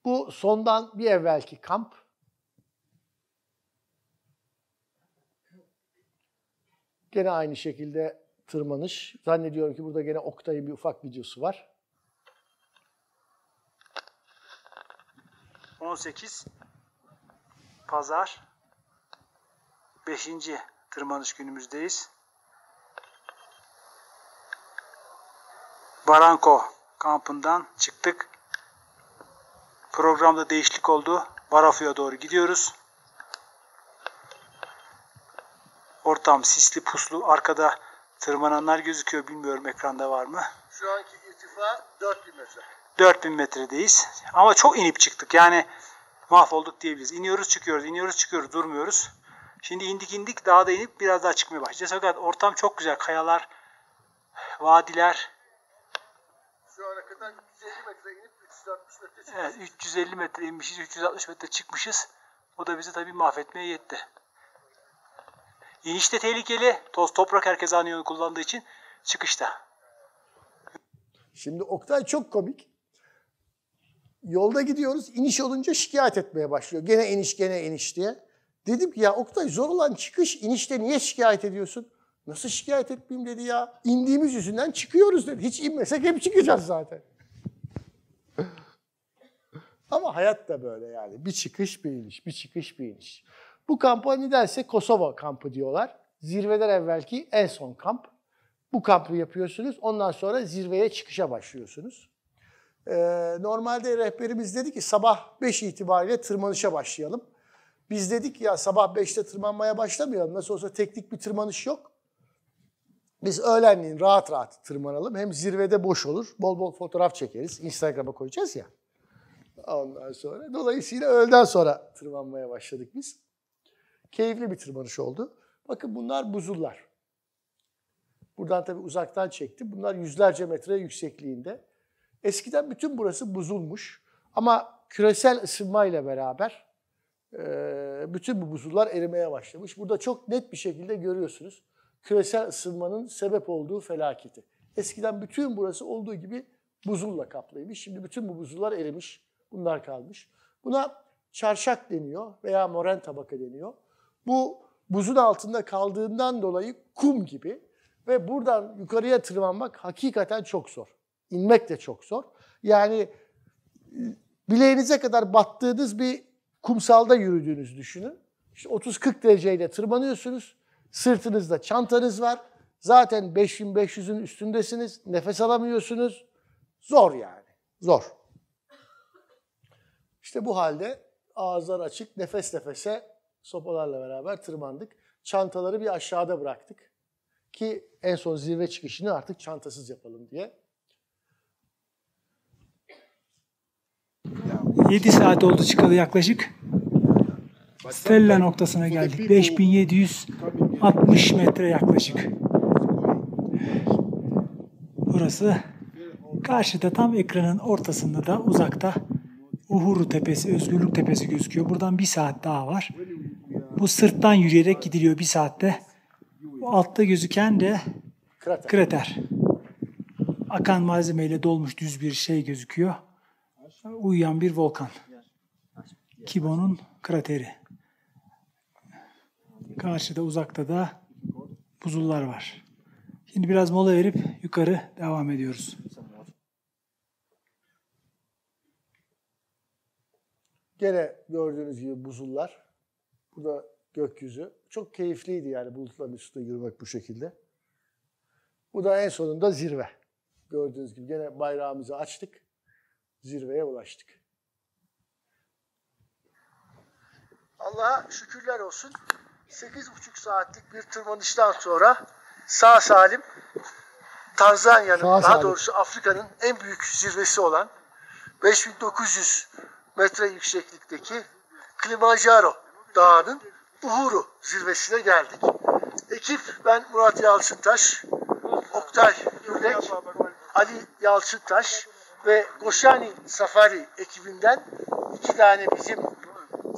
Speaker 1: Bu sondan bir evvelki kamp. Gene aynı şekilde tırmanış. Zannediyorum ki burada gene Oktay'ın bir ufak videosu var.
Speaker 2: 18 Pazar 5. tırmanış günümüzdeyiz. Baranko kampından çıktık. Programda değişiklik oldu. Barafio'ya doğru gidiyoruz. Ortam sisli puslu. Arkada tırmananlar gözüküyor. Bilmiyorum ekranda var mı?
Speaker 1: Şu anki irtifa 4000 metre.
Speaker 2: 4000 metredeyiz. Ama çok inip çıktık. Yani mahvolduk diyebiliriz. İniyoruz çıkıyoruz, iniyoruz çıkıyoruz, durmuyoruz. Şimdi indik indik daha da inip biraz daha çıkmaya başlayacağız. Fakat ortam çok güzel. Kayalar, vadiler.
Speaker 1: Şu ana kadar 350 metre inip 360 metre çıkmışız.
Speaker 2: Evet, 350 metre inmişiz, 360 metre çıkmışız. O da bizi tabii mahvetmeye yetti. İnişte tehlikeli. Toz toprak herkes aynı kullandığı için çıkışta.
Speaker 1: Şimdi Oktay çok komik. Yolda gidiyoruz. iniş olunca şikayet etmeye başlıyor. Gene iniş gene iniş diye. Dedim ki ya Oktay zor olan çıkış inişte niye şikayet ediyorsun? Nasıl şikayet etmeyeyim dedi ya. İndiğimiz yüzünden çıkıyoruz dedi. Hiç inmesek hep çıkacağız zaten. Ama hayat da böyle yani. Bir çıkış bir iniş, bir çıkış bir iniş. Bu kampa nedense Kosova kampı diyorlar. Zirveden evvelki en son kamp. Bu kampı yapıyorsunuz. Ondan sonra zirveye çıkışa başlıyorsunuz. Ee, normalde rehberimiz dedi ki sabah 5 itibariyle tırmanışa başlayalım. Biz dedik ya sabah 5'te tırmanmaya başlamayalım. Nasıl olsa teknik bir tırmanış yok. Biz öğlenleyin rahat rahat tırmanalım. Hem zirvede boş olur. Bol bol fotoğraf çekeriz. Instagram'a koyacağız ya. Ondan sonra. Dolayısıyla öğleden sonra tırmanmaya başladık biz. Keyifli bir tırmanış oldu. Bakın bunlar buzullar. Buradan tabi uzaktan çektim. Bunlar yüzlerce metre yüksekliğinde. Eskiden bütün burası buzulmuş. Ama küresel ısınmayla beraber e, bütün bu buzullar erimeye başlamış. Burada çok net bir şekilde görüyorsunuz küresel ısınmanın sebep olduğu felaketi. Eskiden bütün burası olduğu gibi buzulla kaplıymış. Şimdi bütün bu buzullar erimiş. Bunlar kalmış. Buna çarşak deniyor veya moren tabaka deniyor. Bu buzun altında kaldığından dolayı kum gibi ve buradan yukarıya tırmanmak hakikaten çok zor. İnmek de çok zor. Yani e, bileğinize kadar battığınız bir kumsalda yürüdüğünüzü düşünün. İşte 30-40 dereceyle tırmanıyorsunuz. Sırtınızda çantanız var. Zaten 5500'ün üstündesiniz. Nefes alamıyorsunuz. Zor yani. Zor. İşte bu halde ağızlar açık, nefes nefese sopalarla beraber tırmandık. Çantaları bir aşağıda bıraktık. Ki en son zirve çıkışını artık çantasız yapalım diye.
Speaker 2: 7 saat oldu çıkalı yaklaşık. Stella noktasına geldik. 5760 metre yaklaşık. Burası karşıda tam ekranın ortasında da uzakta Uhuru Tepesi, Özgürlük Tepesi gözüküyor. Buradan bir saat daha var. Bu sırttan yürüyerek gidiliyor bir saatte. Bu altta gözüken de krater. krater. Akan malzemeyle dolmuş düz bir şey gözüküyor. Uyuyan bir volkan. Kibo'nun krateri. Karşıda uzakta da buzullar var. Şimdi biraz mola verip yukarı devam ediyoruz.
Speaker 1: Gene gördüğünüz gibi buzullar. Burada gökyüzü. Çok keyifliydi yani bulutların üstünde yürümek bu şekilde. Bu da en sonunda zirve. Gördüğünüz gibi gene bayrağımızı açtık. Zirveye ulaştık. Allah'a şükürler olsun. 8,5 saatlik bir tırmanıştan sonra sağ salim Tanzanya'nın daha salim. doğrusu Afrika'nın en büyük zirvesi olan 5900 metre yükseklikteki Kilimanjaro Dağı'nın Uhuru zirvesine geldik. Ekip ben Murat Yalçıntaş, Oktay Gürlek, Ali Yalçıntaş ve Goşani Safari ekibinden iki tane bizim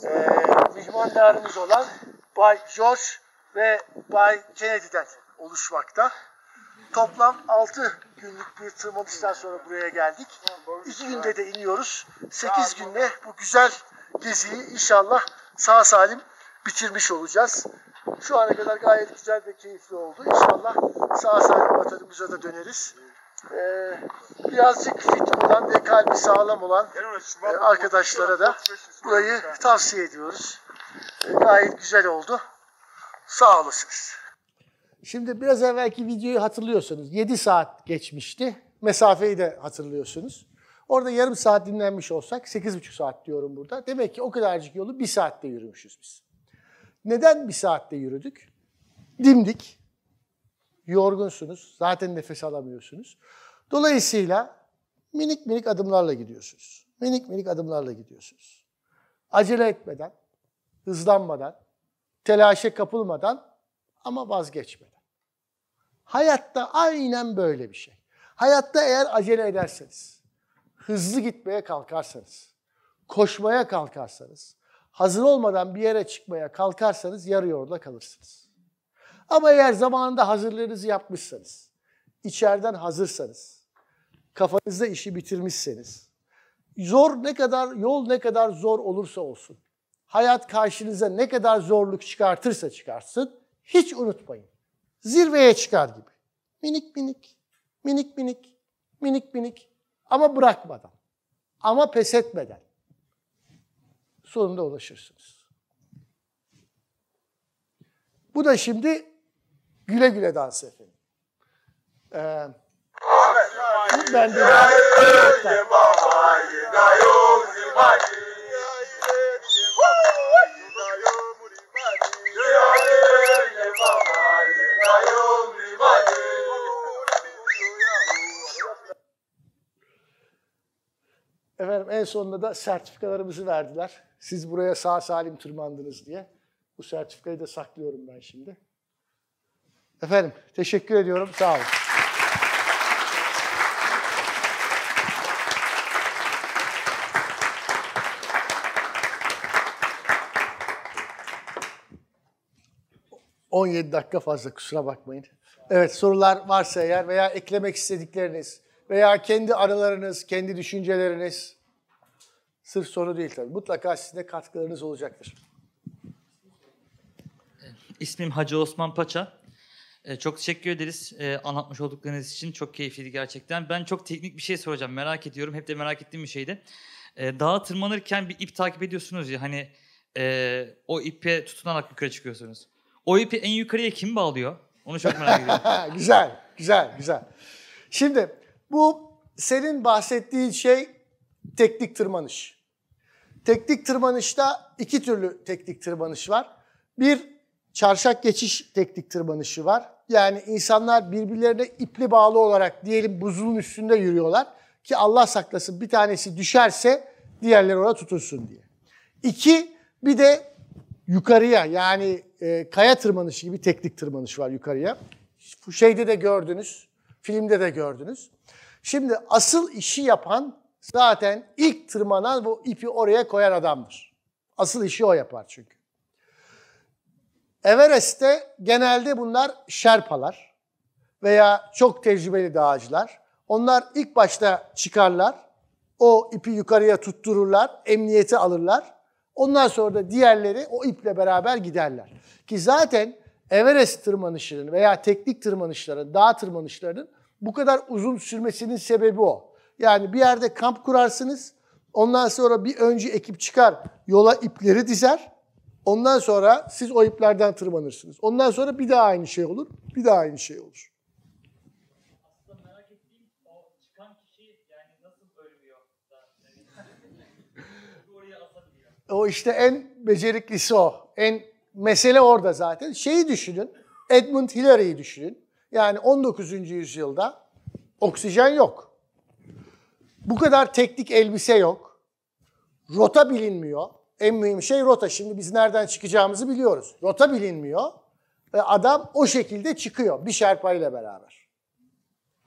Speaker 1: e, mihmandarımız olan Bay George ve Bay Kennedy'den oluşmakta. Toplam 6 günlük bir tırmanıştan sonra buraya geldik. 2 günde de iniyoruz. 8 günde bu güzel geziyi inşallah sağ salim bitirmiş olacağız. Şu ana kadar gayet güzel ve keyifli oldu. İnşallah sağ salim vatanımıza da döneriz. Ee, birazcık fit olan ve kalbi sağlam olan e, arkadaşlara da burayı tavsiye ediyoruz. E, gayet güzel oldu. Sağ olasınız. Şimdi biraz evvelki videoyu hatırlıyorsunuz. 7 saat geçmişti. Mesafeyi de hatırlıyorsunuz. Orada yarım saat dinlenmiş olsak 8,5 saat diyorum burada. Demek ki o kadarcık yolu bir saatte yürümüşüz biz. Neden bir saatte yürüdük? Dimdik. Yorgunsunuz. Zaten nefes alamıyorsunuz. Dolayısıyla minik minik adımlarla gidiyorsunuz. Minik minik adımlarla gidiyorsunuz. Acele etmeden, hızlanmadan, telaşe kapılmadan ama vazgeçmeden. Hayatta aynen böyle bir şey. Hayatta eğer acele ederseniz, hızlı gitmeye kalkarsanız, koşmaya kalkarsanız, hazır olmadan bir yere çıkmaya kalkarsanız yarı yolda kalırsınız. Ama eğer zamanında hazırlığınızı yapmışsanız, içeriden hazırsanız, kafanızda işi bitirmişseniz, zor ne kadar, yol ne kadar zor olursa olsun, hayat karşınıza ne kadar zorluk çıkartırsa çıkartsın, hiç unutmayın. Zirveye çıkar gibi. Minik minik, minik minik, minik minik ama bırakmadan. Ama pes etmeden. Sonunda ulaşırsınız. Bu da şimdi güle güle dans efendim. Ee, bu bende... Efendim en sonunda da sertifikalarımızı verdiler. Siz buraya sağ salim tırmandınız diye. Bu sertifikayı da saklıyorum ben şimdi. Efendim teşekkür ediyorum. Sağ olun. ...17 dakika fazla kusura bakmayın. Evet sorular varsa eğer veya eklemek istedikleriniz veya kendi aralarınız, kendi düşünceleriniz. Sırf soru değil tabii. Mutlaka size katkılarınız olacaktır.
Speaker 2: İsmim Hacı Osman Paça. Ee, çok teşekkür ederiz e, anlatmış olduklarınız için. Çok keyifliydi gerçekten. Ben çok teknik bir şey soracağım. Merak ediyorum. Hep de merak ettiğim bir şeydi. Ee, dağa tırmanırken bir ip takip ediyorsunuz ya hani e, o ipe tutunarak yukarı çıkıyorsunuz. O ipi en yukarıya kim bağlıyor? Onu çok merak ediyorum. güzel,
Speaker 1: güzel, güzel. Şimdi bu senin bahsettiğin şey teknik tırmanış. Teknik tırmanışta iki türlü teknik tırmanış var. Bir çarşak geçiş teknik tırmanışı var. Yani insanlar birbirlerine ipli bağlı olarak diyelim buzulun üstünde yürüyorlar ki Allah saklasın bir tanesi düşerse diğerleri ona tutulsun diye. İki bir de yukarıya yani e, kaya tırmanışı gibi teknik tırmanış var yukarıya. Şeyde de gördünüz, filmde de gördünüz. Şimdi asıl işi yapan zaten ilk tırmanan bu ipi oraya koyan adamdır. Asıl işi o yapar çünkü. Everest'te genelde bunlar şerpalar veya çok tecrübeli dağcılar. Onlar ilk başta çıkarlar, o ipi yukarıya tuttururlar, emniyeti alırlar. Ondan sonra da diğerleri o iple beraber giderler. Ki zaten Everest tırmanışlarının veya teknik tırmanışların, dağ tırmanışlarının bu kadar uzun sürmesinin sebebi o. Yani bir yerde kamp kurarsınız. Ondan sonra bir önce ekip çıkar yola ipleri dizer. Ondan sonra siz o iplerden tırmanırsınız. Ondan sonra bir daha aynı şey olur. Bir daha aynı şey olur. O işte en beceriklisi o. En mesele orada zaten. Şeyi düşünün. Edmund Hillary'yi düşünün. Yani 19. yüzyılda oksijen yok. Bu kadar teknik elbise yok. Rota bilinmiyor. En mühim şey rota. Şimdi biz nereden çıkacağımızı biliyoruz. Rota bilinmiyor. Ve adam o şekilde çıkıyor bir şerpa ile beraber.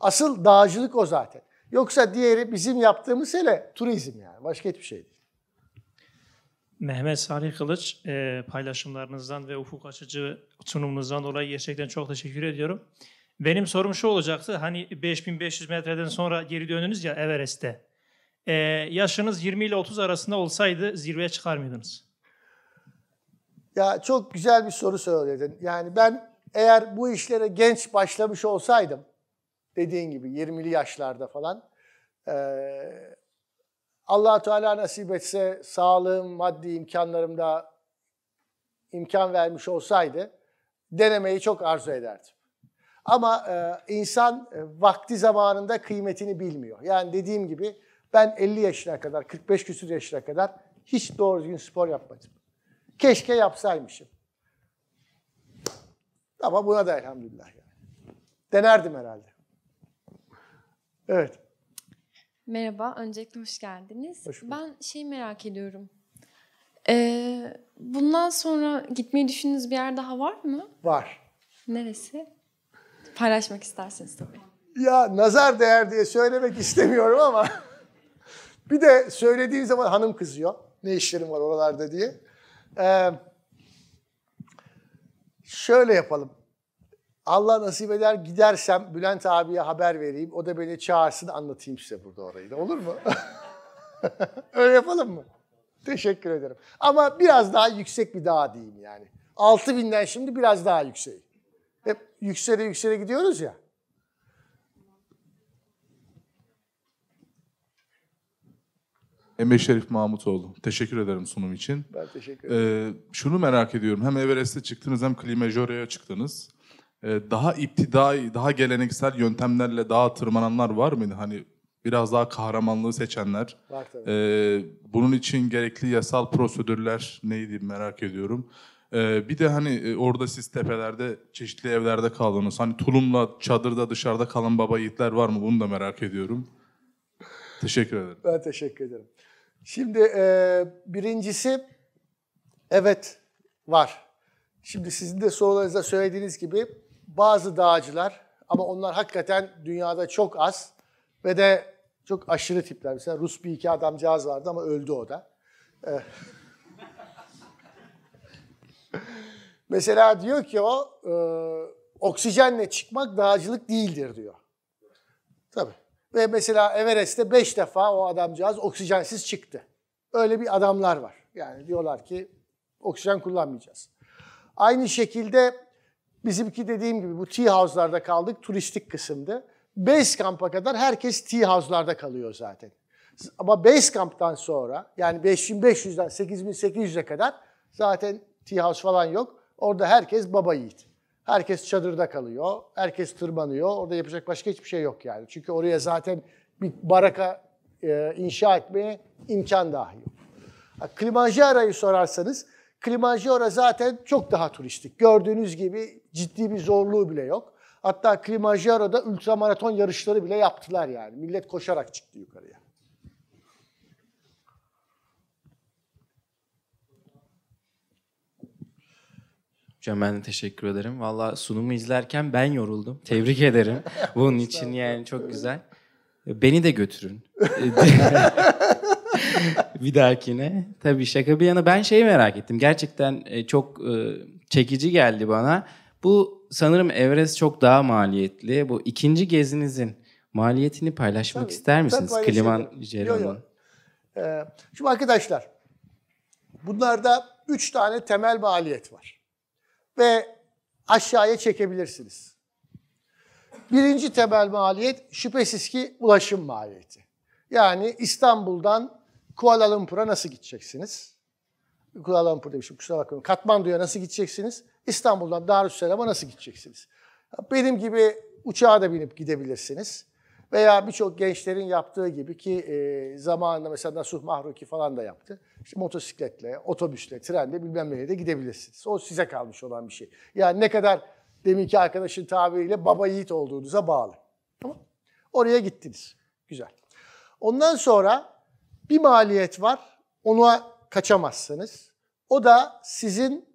Speaker 1: Asıl dağcılık o zaten. Yoksa diğeri bizim yaptığımız hele turizm yani. Başka hiçbir şey değil.
Speaker 2: Mehmet Salih Kılıç e, paylaşımlarınızdan ve ufuk açıcı sunumunuzdan dolayı gerçekten çok teşekkür ediyorum. Benim sorum şu olacaktı. Hani 5500 metreden sonra geri döndünüz ya Everest'te. E, yaşınız 20 ile 30 arasında olsaydı zirveye çıkar mıydınız?
Speaker 1: Ya çok güzel bir soru söyledin. Yani ben eğer bu işlere genç başlamış olsaydım dediğin gibi 20'li yaşlarda falan e, allah Teala nasip etse sağlığım, maddi imkanlarımda imkan vermiş olsaydı denemeyi çok arzu ederdim. Ama e, insan e, vakti zamanında kıymetini bilmiyor. Yani dediğim gibi ben 50 yaşına kadar, 45 küsur yaşına kadar hiç doğru düzgün spor yapmadım. Keşke yapsaymışım. Ama buna da elhamdülillah yani. Denerdim herhalde. Evet. Merhaba, öncelikle hoş geldiniz. Hoş ben şey merak ediyorum. Ee, bundan sonra gitmeyi düşündüğünüz bir yer daha var mı? Var. Neresi? Paylaşmak isterseniz tabii. Ya nazar değer diye söylemek istemiyorum ama bir de söylediğim zaman hanım kızıyor. Ne işlerim var oralarda diye. Ee, şöyle yapalım. Allah nasip eder gidersem Bülent abiye haber vereyim. O da beni çağırsın anlatayım size burada orayı da olur mu? Öyle yapalım mı? Teşekkür ederim. Ama biraz daha yüksek bir dağ diyeyim yani. 6000'den şimdi biraz daha yüksek. Hep yüksele yüksele gidiyoruz ya. Emre Şerif Mahmutoğlu. Teşekkür ederim sunum için. Ben teşekkür ederim. Ee, şunu merak ediyorum. Hem Everest'e çıktınız hem Klimajore'ye çıktınız.
Speaker 2: Ee, daha iptidai, daha geleneksel yöntemlerle daha tırmananlar var mıydı? Hani biraz daha kahramanlığı seçenler. Var tabii. Ee, bunun için gerekli yasal prosedürler
Speaker 1: neydi merak ediyorum. Ee, bir de hani e, orada siz tepelerde çeşitli evlerde kaldınız. Hani tulumla çadırda dışarıda kalan baba yiğitler var mı? Bunu da merak ediyorum. teşekkür ederim. Ben teşekkür ederim. Şimdi e, birincisi evet var. Şimdi sizin de sorularınızda söylediğiniz gibi bazı dağcılar ama onlar hakikaten dünyada çok az ve de çok aşırı tipler. Mesela Rus bir iki adamcağız vardı ama öldü o da. Eh. Mesela diyor ki o e, oksijenle çıkmak dağcılık değildir diyor. Tabii. Ve mesela Everest'te beş defa o adamcağız oksijensiz çıktı. Öyle bir adamlar var. Yani diyorlar ki oksijen kullanmayacağız. Aynı şekilde Bizimki dediğim gibi bu tea house'larda kaldık, turistik kısımdı. Basecamp'a kadar herkes tea house'larda kalıyor zaten. Ama base Basecamp'tan sonra yani 5500'den 8800'e kadar zaten tea house falan yok. Orada herkes baba yiğit. Herkes çadırda kalıyor, herkes tırmanıyor. Orada yapacak başka hiçbir şey yok yani. Çünkü oraya zaten bir baraka e, inşa etmeye imkan dahi yok. Kilimanjaro'yu sorarsanız, Kilimanjaro zaten çok daha turistik. Gördüğünüz gibi ciddi bir zorluğu bile yok. Hatta Kilimanjaro'da ultramaraton yarışları bile yaptılar yani. Millet koşarak çıktı yukarıya.
Speaker 2: Hocam ben de teşekkür ederim. Valla sunumu izlerken ben yoruldum. Tebrik ederim. Bunun için yani çok güzel. Beni de götürün. bir dahakine. Tabii şaka bir yana ben şeyi merak ettim. Gerçekten e, çok e, çekici geldi bana. Bu sanırım Everest çok daha maliyetli. Bu ikinci gezinizin maliyetini paylaşmak tabii, ister misiniz Kliman Jerome'un?
Speaker 1: Ee, şimdi arkadaşlar bunlarda üç tane temel maliyet var. Ve aşağıya çekebilirsiniz. Birinci temel maliyet şüphesiz ki ulaşım maliyeti. Yani İstanbul'dan Kuala Lumpur'a nasıl gideceksiniz? Kuala Lumpur demişim kusura bakmayın. Katmandu'ya nasıl gideceksiniz? İstanbul'dan Darüsselam'a nasıl gideceksiniz? Benim gibi uçağa da binip gidebilirsiniz. Veya birçok gençlerin yaptığı gibi ki e, zamanında mesela Nasuh Mahruki falan da yaptı. İşte motosikletle, otobüsle, trenle bilmem nereye de gidebilirsiniz. O size kalmış olan bir şey. Yani ne kadar deminki arkadaşın tabiriyle baba yiğit olduğunuza bağlı. Tamam Oraya gittiniz. Güzel. Ondan sonra bir maliyet var. Ona kaçamazsınız. O da sizin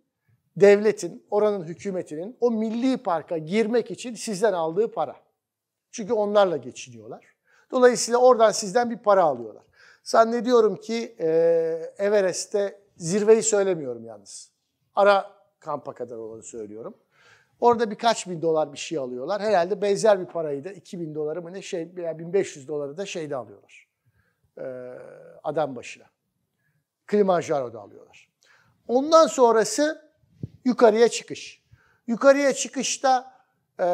Speaker 1: devletin, oranın hükümetinin o milli parka girmek için sizden aldığı para. Çünkü onlarla geçiniyorlar. Dolayısıyla oradan sizden bir para alıyorlar. Zannediyorum ki e, Everest'te zirveyi söylemiyorum yalnız. Ara kampa kadar olanı söylüyorum. Orada birkaç bin dolar bir şey alıyorlar. Herhalde benzer bir parayı da bin doları mı ne şey yani 1500 doları da şeyde alıyorlar. E, adam başına. Kilimanjaro'da alıyorlar. Ondan sonrası yukarıya çıkış. Yukarıya çıkışta e,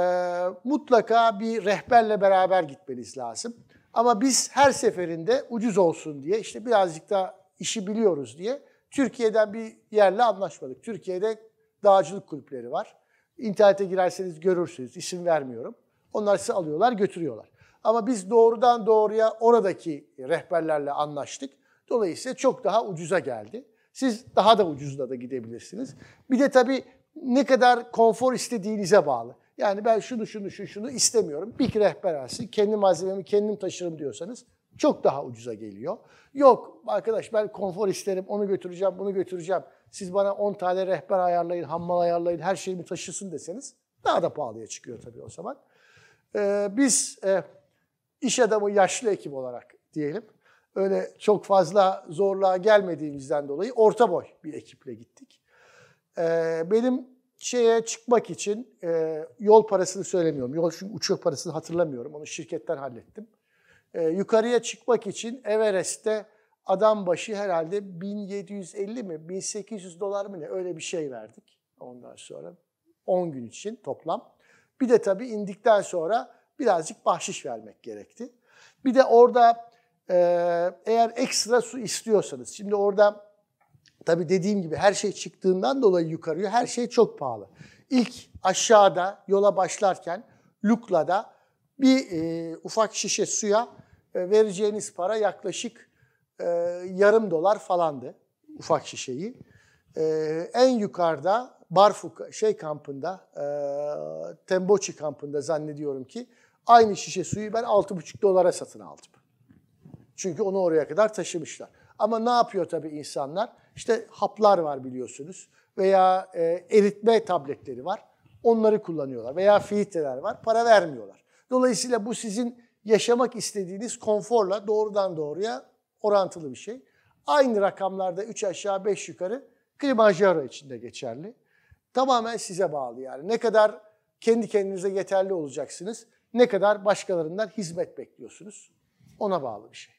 Speaker 1: mutlaka bir rehberle beraber gitmeniz lazım. Ama biz her seferinde ucuz olsun diye işte birazcık da işi biliyoruz diye Türkiye'den bir yerle anlaşmadık. Türkiye'de dağcılık kulüpleri var. İnternete girerseniz görürsünüz. İsim vermiyorum. Onlar sizi alıyorlar, götürüyorlar. Ama biz doğrudan doğruya oradaki rehberlerle anlaştık. Dolayısıyla çok daha ucuza geldi. Siz daha da ucuzla da gidebilirsiniz. Bir de tabii ne kadar konfor istediğinize bağlı. Yani ben şunu şunu şu şunu istemiyorum. Bir rehber alsın, kendi malzememi kendim taşırım diyorsanız çok daha ucuza geliyor. Yok arkadaş ben konfor isterim, onu götüreceğim, bunu götüreceğim. Siz bana 10 tane rehber ayarlayın, hammal ayarlayın, her şeyimi taşısın deseniz daha da pahalıya çıkıyor tabii o zaman. Ee, biz e, iş adamı yaşlı ekip olarak diyelim öyle çok fazla zorluğa gelmediğimizden dolayı orta boy bir ekiple gittik. Ee, benim şeye çıkmak için e, yol parasını söylemiyorum. Yol çünkü uçak parasını hatırlamıyorum. Onu şirketten hallettim. E, yukarıya çıkmak için Everest'te adam başı herhalde 1750 mi 1800 dolar mı ne öyle bir şey verdik. Ondan sonra 10 gün için toplam. Bir de tabii indikten sonra birazcık bahşiş vermek gerekti. Bir de orada ee, eğer ekstra su istiyorsanız. Şimdi orada tabii dediğim gibi her şey çıktığından dolayı yukarıya her şey çok pahalı. İlk aşağıda yola başlarken Lukla'da bir e, ufak şişe suya e, vereceğiniz para yaklaşık e, yarım dolar falandı ufak şişeyi. E, en yukarıda Barfuk şey kampında, e, Temboçi kampında zannediyorum ki aynı şişe suyu ben 6,5 dolara satın aldım. Çünkü onu oraya kadar taşımışlar. Ama ne yapıyor tabii insanlar? İşte haplar var biliyorsunuz veya e, eritme tabletleri var. Onları kullanıyorlar veya filtreler var. Para vermiyorlar. Dolayısıyla bu sizin yaşamak istediğiniz konforla doğrudan doğruya orantılı bir şey. Aynı rakamlarda 3 aşağı 5 yukarı klimajyaro içinde geçerli. Tamamen size bağlı yani. Ne kadar kendi kendinize yeterli olacaksınız, ne kadar başkalarından hizmet bekliyorsunuz ona bağlı bir şey.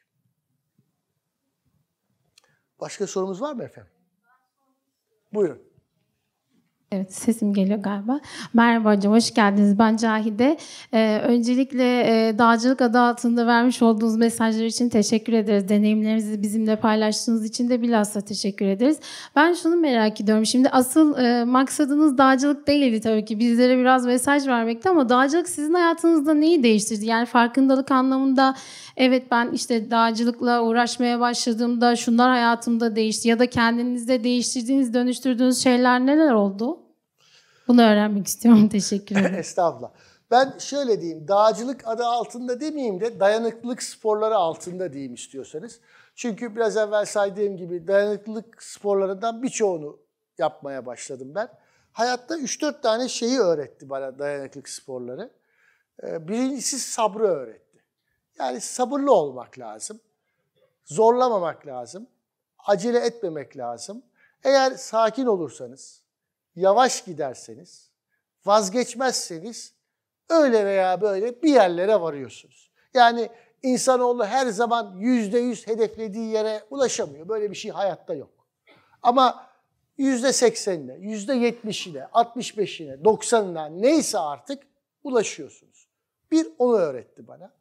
Speaker 1: Başka sorumuz var mı efendim? Buyurun.
Speaker 2: Evet sesim geliyor galiba. Merhaba hocam hoş geldiniz. Ben Cahide. Ee, öncelikle e, dağcılık adı altında vermiş olduğunuz mesajlar için teşekkür ederiz. Deneyimlerinizi bizimle paylaştığınız için de bilhassa teşekkür ederiz. Ben şunu merak ediyorum. Şimdi asıl e, maksadınız dağcılık değildi tabii ki. Bizlere biraz mesaj vermekti ama dağcılık sizin hayatınızda neyi değiştirdi? Yani farkındalık anlamında evet ben işte dağcılıkla uğraşmaya başladığımda şunlar hayatımda değişti ya da kendinizde
Speaker 1: değiştirdiğiniz, dönüştürdüğünüz şeyler neler oldu? Bunu öğrenmek istiyorum. Teşekkür ederim. Estağfurullah. Ben şöyle diyeyim, dağcılık adı altında demeyeyim de dayanıklılık sporları altında diyeyim istiyorsanız. Çünkü biraz evvel saydığım gibi dayanıklılık sporlarından birçoğunu yapmaya başladım ben. Hayatta 3-4 tane şeyi öğretti bana dayanıklılık sporları. Ee, birincisi sabrı öğretti. Yani sabırlı olmak lazım. Zorlamamak lazım. Acele etmemek lazım. Eğer sakin olursanız, yavaş giderseniz, vazgeçmezseniz öyle veya böyle bir yerlere varıyorsunuz. Yani insanoğlu her zaman yüzde yüz hedeflediği yere ulaşamıyor. Böyle bir şey hayatta yok. Ama yüzde seksenine, yüzde yetmişine, altmış beşine, doksanına neyse artık ulaşıyorsunuz. Bir onu öğretti bana.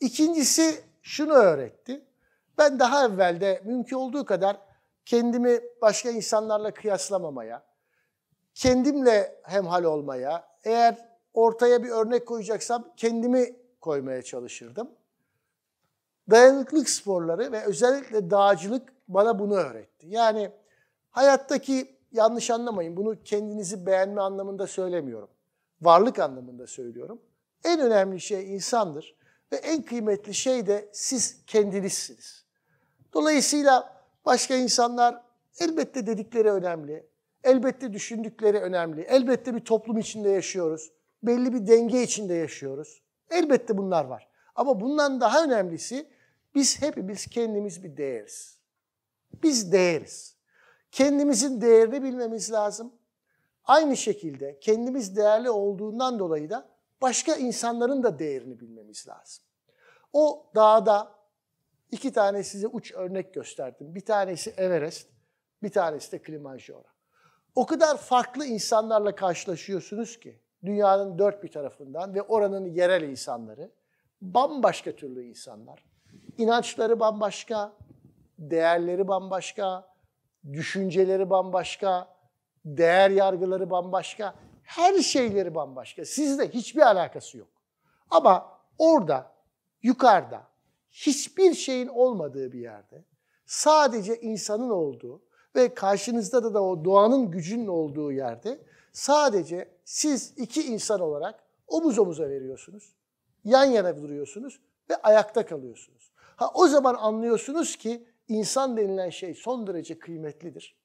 Speaker 1: İkincisi şunu öğretti. Ben daha evvelde mümkün olduğu kadar kendimi başka insanlarla kıyaslamamaya, kendimle hemhal olmaya, eğer ortaya bir örnek koyacaksam kendimi koymaya çalışırdım. Dayanıklık sporları ve özellikle dağcılık bana bunu öğretti. Yani hayattaki yanlış anlamayın bunu kendinizi beğenme anlamında söylemiyorum. Varlık anlamında söylüyorum. En önemli şey insandır ve en kıymetli şey de siz kendinizsiniz. Dolayısıyla başka insanlar elbette dedikleri önemli. Elbette düşündükleri önemli. Elbette bir toplum içinde yaşıyoruz. Belli bir denge içinde yaşıyoruz. Elbette bunlar var. Ama bundan daha önemlisi biz hepimiz kendimiz bir değeriz. Biz değeriz. Kendimizin değerini bilmemiz lazım. Aynı şekilde kendimiz değerli olduğundan dolayı da başka insanların da değerini bilmemiz lazım. O dağda iki tane size uç örnek gösterdim. Bir tanesi Everest, bir tanesi de Kilimanjaro. O kadar farklı insanlarla karşılaşıyorsunuz ki dünyanın dört bir tarafından ve oranın yerel insanları bambaşka türlü insanlar. İnançları bambaşka, değerleri bambaşka, düşünceleri bambaşka, değer yargıları bambaşka, her şeyleri bambaşka. Sizle hiçbir alakası yok. Ama orada, yukarıda, hiçbir şeyin olmadığı bir yerde, sadece insanın olduğu ve karşınızda da, da o doğanın gücünün olduğu yerde sadece siz iki insan olarak omuz omuza veriyorsunuz. Yan yana duruyorsunuz ve ayakta kalıyorsunuz. Ha o zaman anlıyorsunuz ki insan denilen şey son derece kıymetlidir.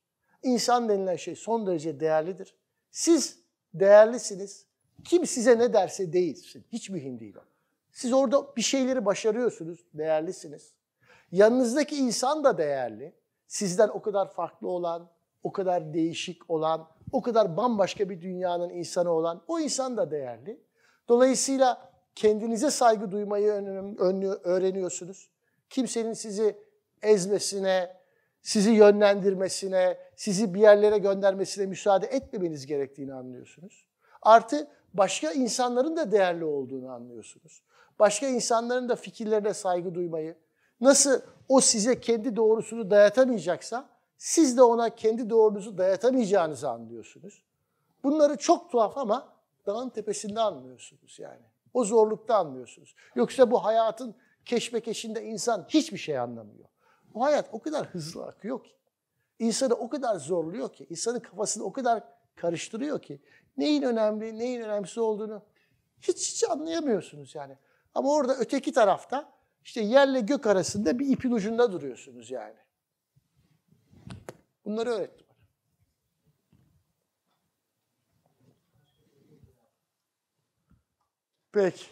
Speaker 1: İnsan denilen şey son derece değerlidir. Siz değerlisiniz. Kim size ne derse değilsin. Hiç mühim değil o. Siz orada bir şeyleri başarıyorsunuz, değerlisiniz. Yanınızdaki insan da değerli sizden o kadar farklı olan, o kadar değişik olan, o kadar bambaşka bir dünyanın insanı olan o insan da değerli. Dolayısıyla kendinize saygı duymayı öğreniyorsunuz. Kimsenin sizi ezmesine, sizi yönlendirmesine, sizi bir yerlere göndermesine müsaade etmemeniz gerektiğini anlıyorsunuz. Artı başka insanların da değerli olduğunu anlıyorsunuz. Başka insanların da fikirlerine saygı duymayı, nasıl o size kendi doğrusunu dayatamayacaksa siz de ona kendi doğrunuzu dayatamayacağınızı anlıyorsunuz. Bunları çok tuhaf ama dağın tepesinde anlıyorsunuz yani. O zorlukta anlıyorsunuz. Yoksa bu hayatın keşmekeşinde insan hiçbir şey anlamıyor. Bu hayat o kadar hızlı akıyor ki. İnsanı o kadar zorluyor ki, insanın kafasını o kadar karıştırıyor ki neyin önemli, neyin önemsiz olduğunu hiç hiç anlayamıyorsunuz yani. Ama orada öteki tarafta işte yerle gök arasında bir ipin ucunda duruyorsunuz yani. Bunları öğretti bana. Peki.